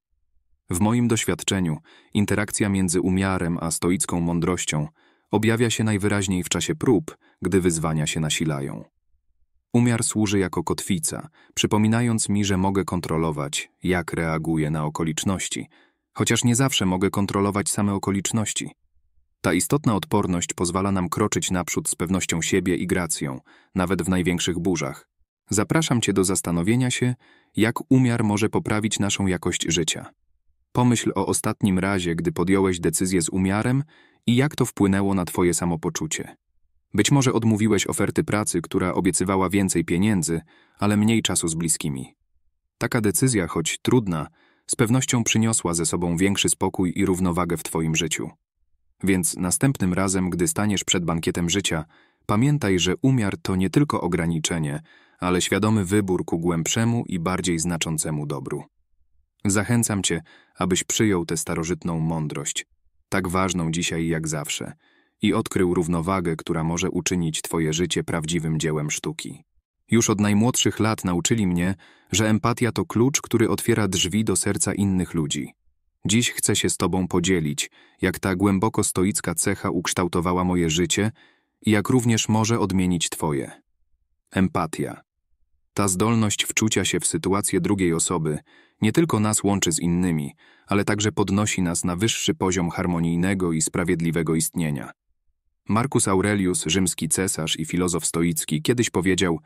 W moim doświadczeniu interakcja między umiarem a stoicką mądrością objawia się najwyraźniej w czasie prób, gdy wyzwania się nasilają. Umiar służy jako kotwica, przypominając mi, że mogę kontrolować, jak reaguję na okoliczności – chociaż nie zawsze mogę kontrolować same okoliczności. Ta istotna odporność pozwala nam kroczyć naprzód z pewnością siebie i gracją, nawet w największych burzach. Zapraszam Cię do zastanowienia się, jak umiar może poprawić naszą jakość życia. Pomyśl o ostatnim razie, gdy podjąłeś decyzję z umiarem i jak to wpłynęło na Twoje samopoczucie. Być może odmówiłeś oferty pracy, która obiecywała więcej pieniędzy, ale mniej czasu z bliskimi. Taka decyzja, choć trudna, z pewnością przyniosła ze sobą większy spokój i równowagę w Twoim życiu. Więc następnym razem, gdy staniesz przed bankietem życia, pamiętaj, że umiar to nie tylko ograniczenie, ale świadomy wybór ku głębszemu i bardziej znaczącemu dobru. Zachęcam Cię, abyś przyjął tę starożytną mądrość, tak ważną dzisiaj jak zawsze, i odkrył równowagę, która może uczynić Twoje życie prawdziwym dziełem sztuki. Już od najmłodszych lat nauczyli mnie, że empatia to klucz, który otwiera drzwi do serca innych ludzi. Dziś chcę się z Tobą podzielić, jak ta głęboko stoicka cecha ukształtowała moje życie i jak również może odmienić Twoje. Empatia. Ta zdolność wczucia się w sytuację drugiej osoby nie tylko nas łączy z innymi, ale także podnosi nas na wyższy poziom harmonijnego i sprawiedliwego istnienia. Marcus Aurelius, rzymski cesarz i filozof stoicki, kiedyś powiedział: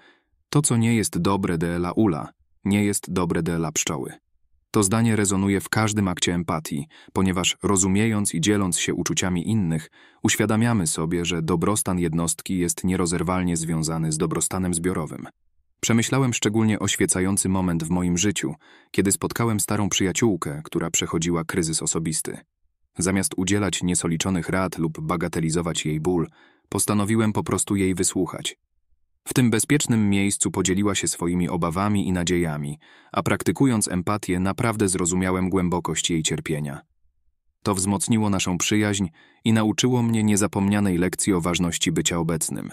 to, co nie jest dobre dla ula, nie jest dobre dla pszczoły. To zdanie rezonuje w każdym akcie empatii, ponieważ rozumiejąc i dzieląc się uczuciami innych, uświadamiamy sobie, że dobrostan jednostki jest nierozerwalnie związany z dobrostanem zbiorowym. Przemyślałem szczególnie oświecający moment w moim życiu, kiedy spotkałem starą przyjaciółkę, która przechodziła kryzys osobisty. Zamiast udzielać niesoliczonych rad lub bagatelizować jej ból, postanowiłem po prostu jej wysłuchać. W tym bezpiecznym miejscu podzieliła się swoimi obawami i nadziejami, a praktykując empatię, naprawdę zrozumiałem głębokość jej cierpienia. To wzmocniło naszą przyjaźń i nauczyło mnie niezapomnianej lekcji o ważności bycia obecnym.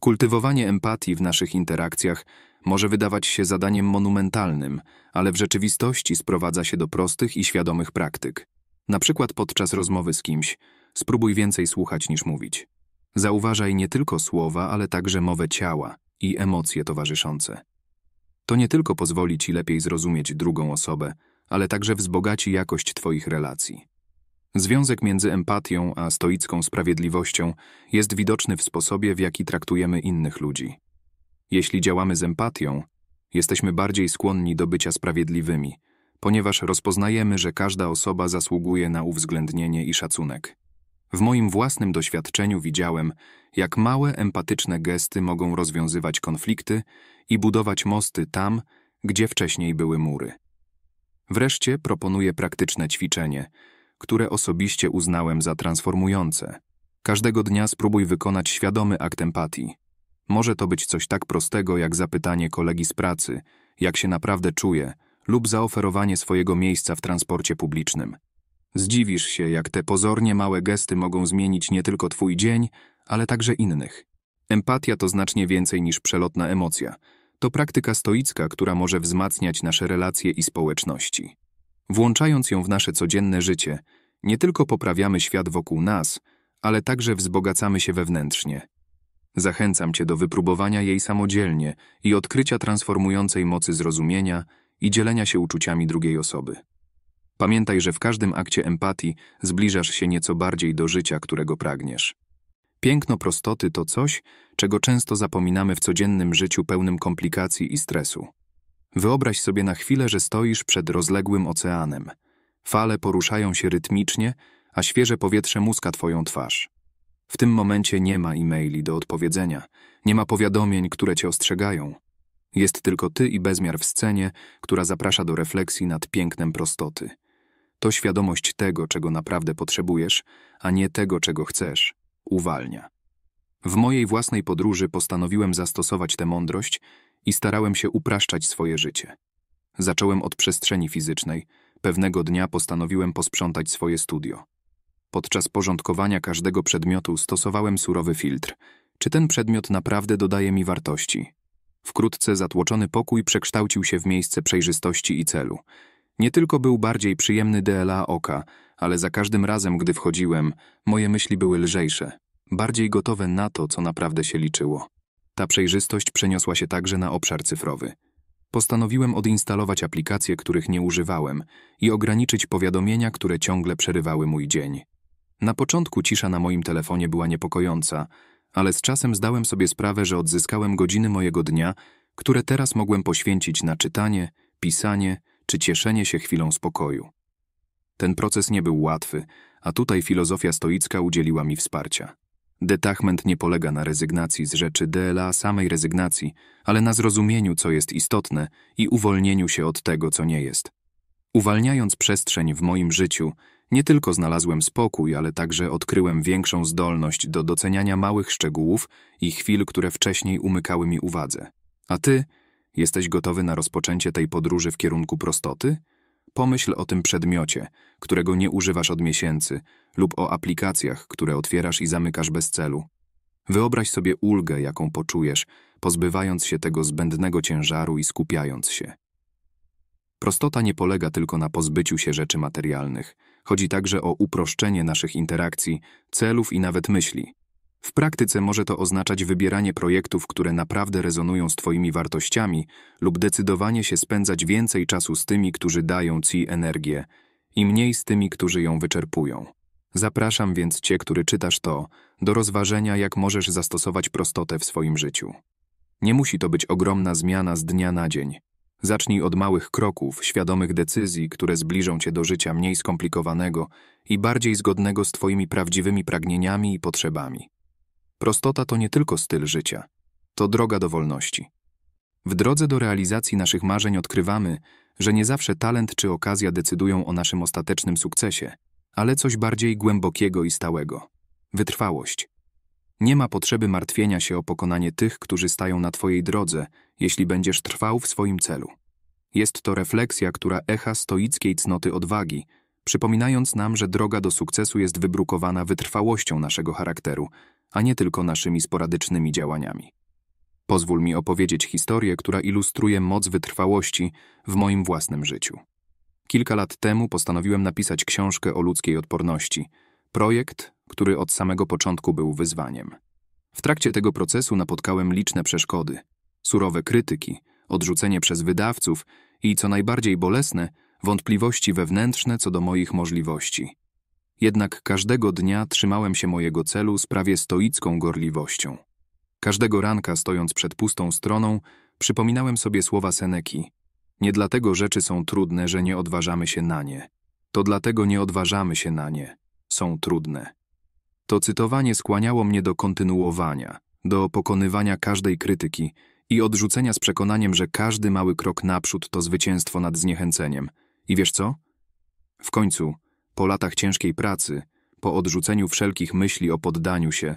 Kultywowanie empatii w naszych interakcjach może wydawać się zadaniem monumentalnym, ale w rzeczywistości sprowadza się do prostych i świadomych praktyk. Na przykład podczas rozmowy z kimś spróbuj więcej słuchać niż mówić. Zauważaj nie tylko słowa, ale także mowę ciała i emocje towarzyszące. To nie tylko pozwoli ci lepiej zrozumieć drugą osobę, ale także wzbogaci jakość twoich relacji. Związek między empatią a stoicką sprawiedliwością jest widoczny w sposobie, w jaki traktujemy innych ludzi. Jeśli działamy z empatią, jesteśmy bardziej skłonni do bycia sprawiedliwymi, ponieważ rozpoznajemy, że każda osoba zasługuje na uwzględnienie i szacunek. W moim własnym doświadczeniu widziałem, jak małe empatyczne gesty mogą rozwiązywać konflikty i budować mosty tam, gdzie wcześniej były mury. Wreszcie proponuję praktyczne ćwiczenie, które osobiście uznałem za transformujące. Każdego dnia spróbuj wykonać świadomy akt empatii. Może to być coś tak prostego jak zapytanie kolegi z pracy, jak się naprawdę czuje, lub zaoferowanie swojego miejsca w transporcie publicznym. Zdziwisz się, jak te pozornie małe gesty mogą zmienić nie tylko Twój dzień, ale także innych. Empatia to znacznie więcej niż przelotna emocja. To praktyka stoicka, która może wzmacniać nasze relacje i społeczności. Włączając ją w nasze codzienne życie, nie tylko poprawiamy świat wokół nas, ale także wzbogacamy się wewnętrznie. Zachęcam Cię do wypróbowania jej samodzielnie i odkrycia transformującej mocy zrozumienia i dzielenia się uczuciami drugiej osoby. Pamiętaj, że w każdym akcie empatii zbliżasz się nieco bardziej do życia, którego pragniesz. Piękno prostoty to coś, czego często zapominamy w codziennym życiu pełnym komplikacji i stresu. Wyobraź sobie na chwilę, że stoisz przed rozległym oceanem. Fale poruszają się rytmicznie, a świeże powietrze muska twoją twarz. W tym momencie nie ma e-maili do odpowiedzenia, nie ma powiadomień, które cię ostrzegają. Jest tylko ty i bezmiar w scenie, która zaprasza do refleksji nad pięknem prostoty. To świadomość tego, czego naprawdę potrzebujesz, a nie tego, czego chcesz, uwalnia. W mojej własnej podróży postanowiłem zastosować tę mądrość i starałem się upraszczać swoje życie. Zacząłem od przestrzeni fizycznej. Pewnego dnia postanowiłem posprzątać swoje studio. Podczas porządkowania każdego przedmiotu stosowałem surowy filtr. Czy ten przedmiot naprawdę dodaje mi wartości? Wkrótce zatłoczony pokój przekształcił się w miejsce przejrzystości i celu. Nie tylko był bardziej przyjemny DLA oka, ale za każdym razem, gdy wchodziłem, moje myśli były lżejsze, bardziej gotowe na to, co naprawdę się liczyło. Ta przejrzystość przeniosła się także na obszar cyfrowy. Postanowiłem odinstalować aplikacje, których nie używałem i ograniczyć powiadomienia, które ciągle przerywały mój dzień. Na początku cisza na moim telefonie była niepokojąca, ale z czasem zdałem sobie sprawę, że odzyskałem godziny mojego dnia, które teraz mogłem poświęcić na czytanie, pisanie czy cieszenie się chwilą spokoju. Ten proces nie był łatwy, a tutaj filozofia stoicka udzieliła mi wsparcia. Detachment nie polega na rezygnacji z rzeczy DLA samej rezygnacji, ale na zrozumieniu, co jest istotne i uwolnieniu się od tego, co nie jest. Uwalniając przestrzeń w moim życiu, nie tylko znalazłem spokój, ale także odkryłem większą zdolność do doceniania małych szczegółów i chwil, które wcześniej umykały mi uwadze. A ty, Jesteś gotowy na rozpoczęcie tej podróży w kierunku prostoty? Pomyśl o tym przedmiocie, którego nie używasz od miesięcy, lub o aplikacjach, które otwierasz i zamykasz bez celu. Wyobraź sobie ulgę, jaką poczujesz, pozbywając się tego zbędnego ciężaru i skupiając się. Prostota nie polega tylko na pozbyciu się rzeczy materialnych. Chodzi także o uproszczenie naszych interakcji, celów i nawet myśli. W praktyce może to oznaczać wybieranie projektów, które naprawdę rezonują z Twoimi wartościami, lub decydowanie się spędzać więcej czasu z tymi, którzy dają Ci energię i mniej z tymi, którzy ją wyczerpują. Zapraszam więc Cię, który czytasz to, do rozważenia, jak możesz zastosować prostotę w swoim życiu. Nie musi to być ogromna zmiana z dnia na dzień. Zacznij od małych kroków, świadomych decyzji, które zbliżą Cię do życia mniej skomplikowanego i bardziej zgodnego z Twoimi prawdziwymi pragnieniami i potrzebami. Prostota to nie tylko styl życia, to droga do wolności. W drodze do realizacji naszych marzeń odkrywamy, że nie zawsze talent czy okazja decydują o naszym ostatecznym sukcesie, ale coś bardziej głębokiego i stałego wytrwałość. Nie ma potrzeby martwienia się o pokonanie tych, którzy stają na Twojej drodze, jeśli będziesz trwał w swoim celu. Jest to refleksja, która echa stoickiej cnoty odwagi, przypominając nam, że droga do sukcesu jest wybrukowana wytrwałością naszego charakteru, a nie tylko naszymi sporadycznymi działaniami. Pozwól mi opowiedzieć historię, która ilustruje moc wytrwałości w moim własnym życiu. Kilka lat temu postanowiłem napisać książkę o ludzkiej odporności, projekt, który od samego początku był wyzwaniem. W trakcie tego procesu napotkałem liczne przeszkody, surowe krytyki, odrzucenie przez wydawców i, co najbardziej bolesne, wątpliwości wewnętrzne co do moich możliwości. Jednak każdego dnia trzymałem się mojego celu z prawie stoicką gorliwością. Każdego ranka, stojąc przed pustą stroną, przypominałem sobie słowa Seneki. Nie dlatego rzeczy są trudne, że nie odważamy się na nie. To dlatego nie odważamy się na nie. Są trudne. To cytowanie skłaniało mnie do kontynuowania, do pokonywania każdej krytyki i odrzucenia z przekonaniem, że każdy mały krok naprzód to zwycięstwo nad zniechęceniem. I wiesz co? W końcu po latach ciężkiej pracy, po odrzuceniu wszelkich myśli o poddaniu się,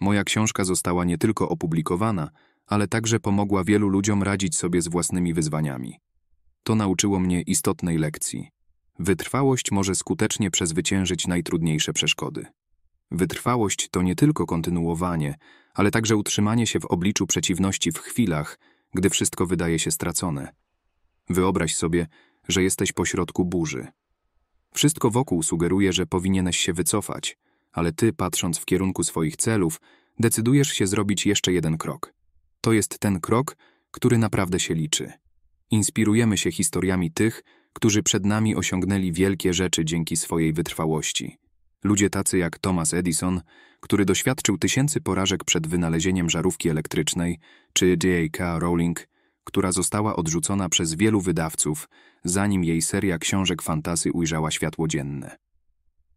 moja książka została nie tylko opublikowana, ale także pomogła wielu ludziom radzić sobie z własnymi wyzwaniami. To nauczyło mnie istotnej lekcji. Wytrwałość może skutecznie przezwyciężyć najtrudniejsze przeszkody. Wytrwałość to nie tylko kontynuowanie, ale także utrzymanie się w obliczu przeciwności w chwilach, gdy wszystko wydaje się stracone. Wyobraź sobie, że jesteś pośrodku burzy. Wszystko wokół sugeruje, że powinieneś się wycofać, ale ty, patrząc w kierunku swoich celów, decydujesz się zrobić jeszcze jeden krok. To jest ten krok, który naprawdę się liczy. Inspirujemy się historiami tych, którzy przed nami osiągnęli wielkie rzeczy dzięki swojej wytrwałości. Ludzie tacy jak Thomas Edison, który doświadczył tysięcy porażek przed wynalezieniem żarówki elektrycznej, czy J.K. Rowling, która została odrzucona przez wielu wydawców, zanim jej seria książek fantasy ujrzała światło dzienne.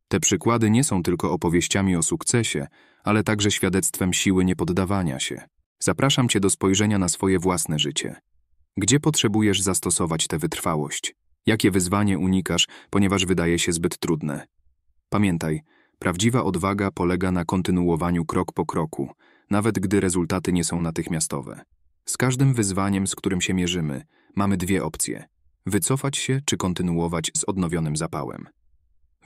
Te przykłady nie są tylko opowieściami o sukcesie, ale także świadectwem siły niepoddawania się. Zapraszam Cię do spojrzenia na swoje własne życie. Gdzie potrzebujesz zastosować tę wytrwałość? Jakie wyzwanie unikasz, ponieważ wydaje się zbyt trudne? Pamiętaj, prawdziwa odwaga polega na kontynuowaniu krok po kroku, nawet gdy rezultaty nie są natychmiastowe. Z każdym wyzwaniem, z którym się mierzymy, mamy dwie opcje: wycofać się czy kontynuować z odnowionym zapałem.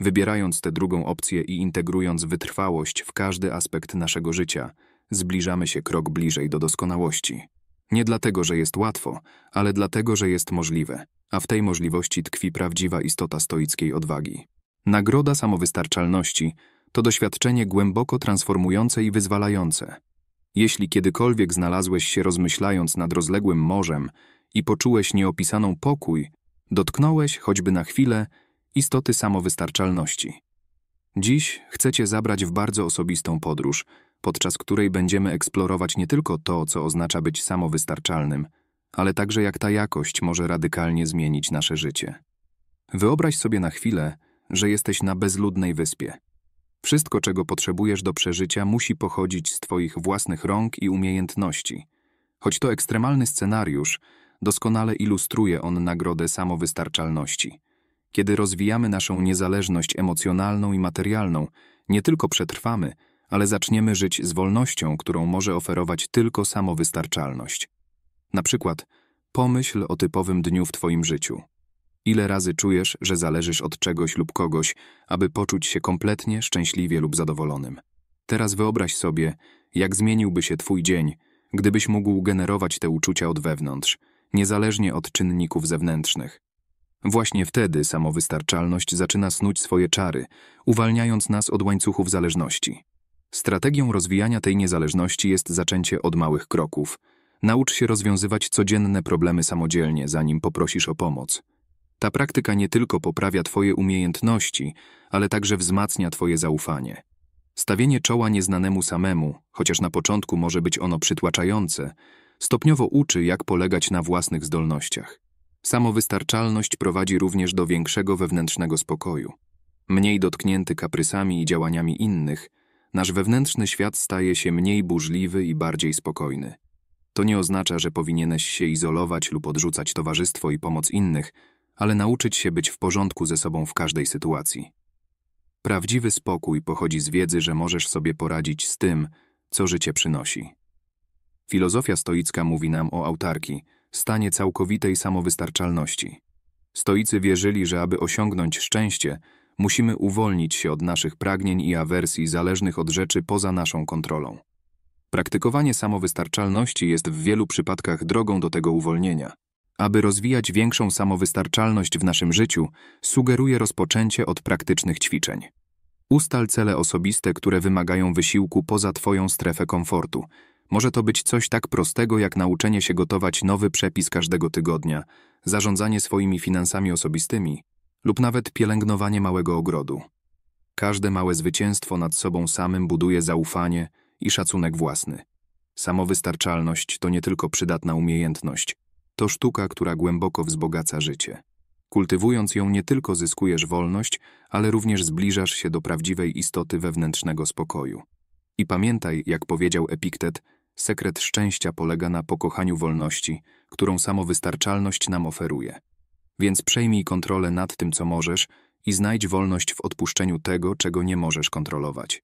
Wybierając tę drugą opcję i integrując wytrwałość w każdy aspekt naszego życia, zbliżamy się krok bliżej do doskonałości. Nie dlatego, że jest łatwo, ale dlatego, że jest możliwe, a w tej możliwości tkwi prawdziwa istota stoickiej odwagi. Nagroda samowystarczalności to doświadczenie głęboko transformujące i wyzwalające. Jeśli kiedykolwiek znalazłeś się rozmyślając nad rozległym morzem i poczułeś nieopisaną pokój, dotknąłeś, choćby na chwilę, istoty samowystarczalności. Dziś chcecie zabrać w bardzo osobistą podróż, podczas której będziemy eksplorować nie tylko to, co oznacza być samowystarczalnym, ale także jak ta jakość może radykalnie zmienić nasze życie. Wyobraź sobie na chwilę, że jesteś na bezludnej wyspie – wszystko, czego potrzebujesz do przeżycia, musi pochodzić z Twoich własnych rąk i umiejętności. Choć to ekstremalny scenariusz, doskonale ilustruje on nagrodę samowystarczalności. Kiedy rozwijamy naszą niezależność emocjonalną i materialną, nie tylko przetrwamy, ale zaczniemy żyć z wolnością, którą może oferować tylko samowystarczalność. Na przykład, pomyśl o typowym dniu w Twoim życiu. Ile razy czujesz, że zależysz od czegoś lub kogoś, aby poczuć się kompletnie, szczęśliwie lub zadowolonym? Teraz wyobraź sobie, jak zmieniłby się Twój dzień, gdybyś mógł generować te uczucia od wewnątrz, niezależnie od czynników zewnętrznych. Właśnie wtedy samowystarczalność zaczyna snuć swoje czary, uwalniając nas od łańcuchów zależności. Strategią rozwijania tej niezależności jest zaczęcie od małych kroków. Naucz się rozwiązywać codzienne problemy samodzielnie, zanim poprosisz o pomoc. Ta praktyka nie tylko poprawia Twoje umiejętności, ale także wzmacnia Twoje zaufanie. Stawienie czoła nieznanemu samemu, chociaż na początku może być ono przytłaczające, stopniowo uczy, jak polegać na własnych zdolnościach. Samowystarczalność prowadzi również do większego wewnętrznego spokoju. Mniej dotknięty kaprysami i działaniami innych, nasz wewnętrzny świat staje się mniej burzliwy i bardziej spokojny. To nie oznacza, że powinieneś się izolować lub odrzucać towarzystwo i pomoc innych, ale nauczyć się być w porządku ze sobą w każdej sytuacji. Prawdziwy spokój pochodzi z wiedzy, że możesz sobie poradzić z tym, co życie przynosi. Filozofia stoicka mówi nam o autarki, stanie całkowitej samowystarczalności. Stoicy wierzyli, że aby osiągnąć szczęście, musimy uwolnić się od naszych pragnień i awersji zależnych od rzeczy poza naszą kontrolą. Praktykowanie samowystarczalności jest w wielu przypadkach drogą do tego uwolnienia. Aby rozwijać większą samowystarczalność w naszym życiu, sugeruję rozpoczęcie od praktycznych ćwiczeń. Ustal cele osobiste, które wymagają wysiłku poza Twoją strefę komfortu. Może to być coś tak prostego jak nauczenie się gotować nowy przepis każdego tygodnia, zarządzanie swoimi finansami osobistymi lub nawet pielęgnowanie małego ogrodu. Każde małe zwycięstwo nad sobą samym buduje zaufanie i szacunek własny. Samowystarczalność to nie tylko przydatna umiejętność, to sztuka, która głęboko wzbogaca życie. Kultywując ją nie tylko zyskujesz wolność, ale również zbliżasz się do prawdziwej istoty wewnętrznego spokoju. I pamiętaj, jak powiedział Epiktet, sekret szczęścia polega na pokochaniu wolności, którą samowystarczalność nam oferuje. Więc przejmij kontrolę nad tym, co możesz i znajdź wolność w odpuszczeniu tego, czego nie możesz kontrolować.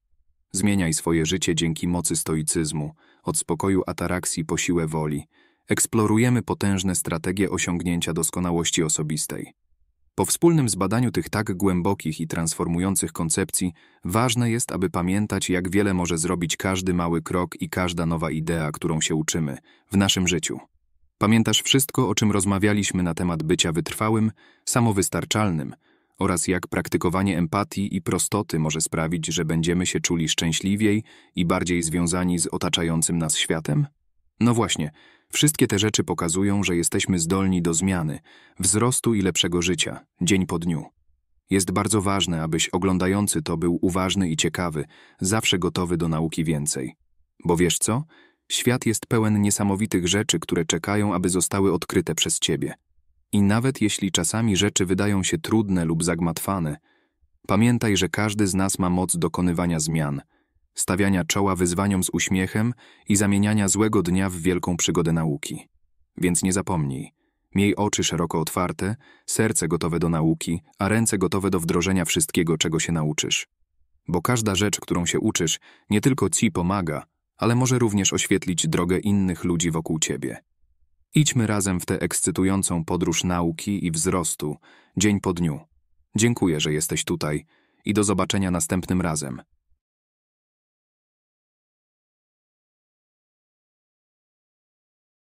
Zmieniaj swoje życie dzięki mocy stoicyzmu, od spokoju ataraksji po siłę woli – eksplorujemy potężne strategie osiągnięcia doskonałości osobistej. Po wspólnym zbadaniu tych tak głębokich i transformujących koncepcji, ważne jest, aby pamiętać, jak wiele może zrobić każdy mały krok i każda nowa idea, którą się uczymy w naszym życiu. Pamiętasz wszystko, o czym rozmawialiśmy na temat bycia wytrwałym, samowystarczalnym oraz jak praktykowanie empatii i prostoty może sprawić, że będziemy się czuli szczęśliwiej i bardziej związani z otaczającym nas światem? No właśnie, wszystkie te rzeczy pokazują, że jesteśmy zdolni do zmiany, wzrostu i lepszego życia, dzień po dniu. Jest bardzo ważne, abyś oglądający to był uważny i ciekawy, zawsze gotowy do nauki więcej. Bo wiesz co? Świat jest pełen niesamowitych rzeczy, które czekają, aby zostały odkryte przez ciebie. I nawet jeśli czasami rzeczy wydają się trudne lub zagmatwane, pamiętaj, że każdy z nas ma moc dokonywania zmian – stawiania czoła wyzwaniom z uśmiechem i zamieniania złego dnia w wielką przygodę nauki. Więc nie zapomnij. Miej oczy szeroko otwarte, serce gotowe do nauki, a ręce gotowe do wdrożenia wszystkiego, czego się nauczysz. Bo każda rzecz, którą się uczysz, nie tylko ci pomaga, ale może również oświetlić drogę innych ludzi wokół ciebie. Idźmy razem w tę ekscytującą podróż nauki i wzrostu, dzień po dniu. Dziękuję, że jesteś tutaj i do zobaczenia następnym razem.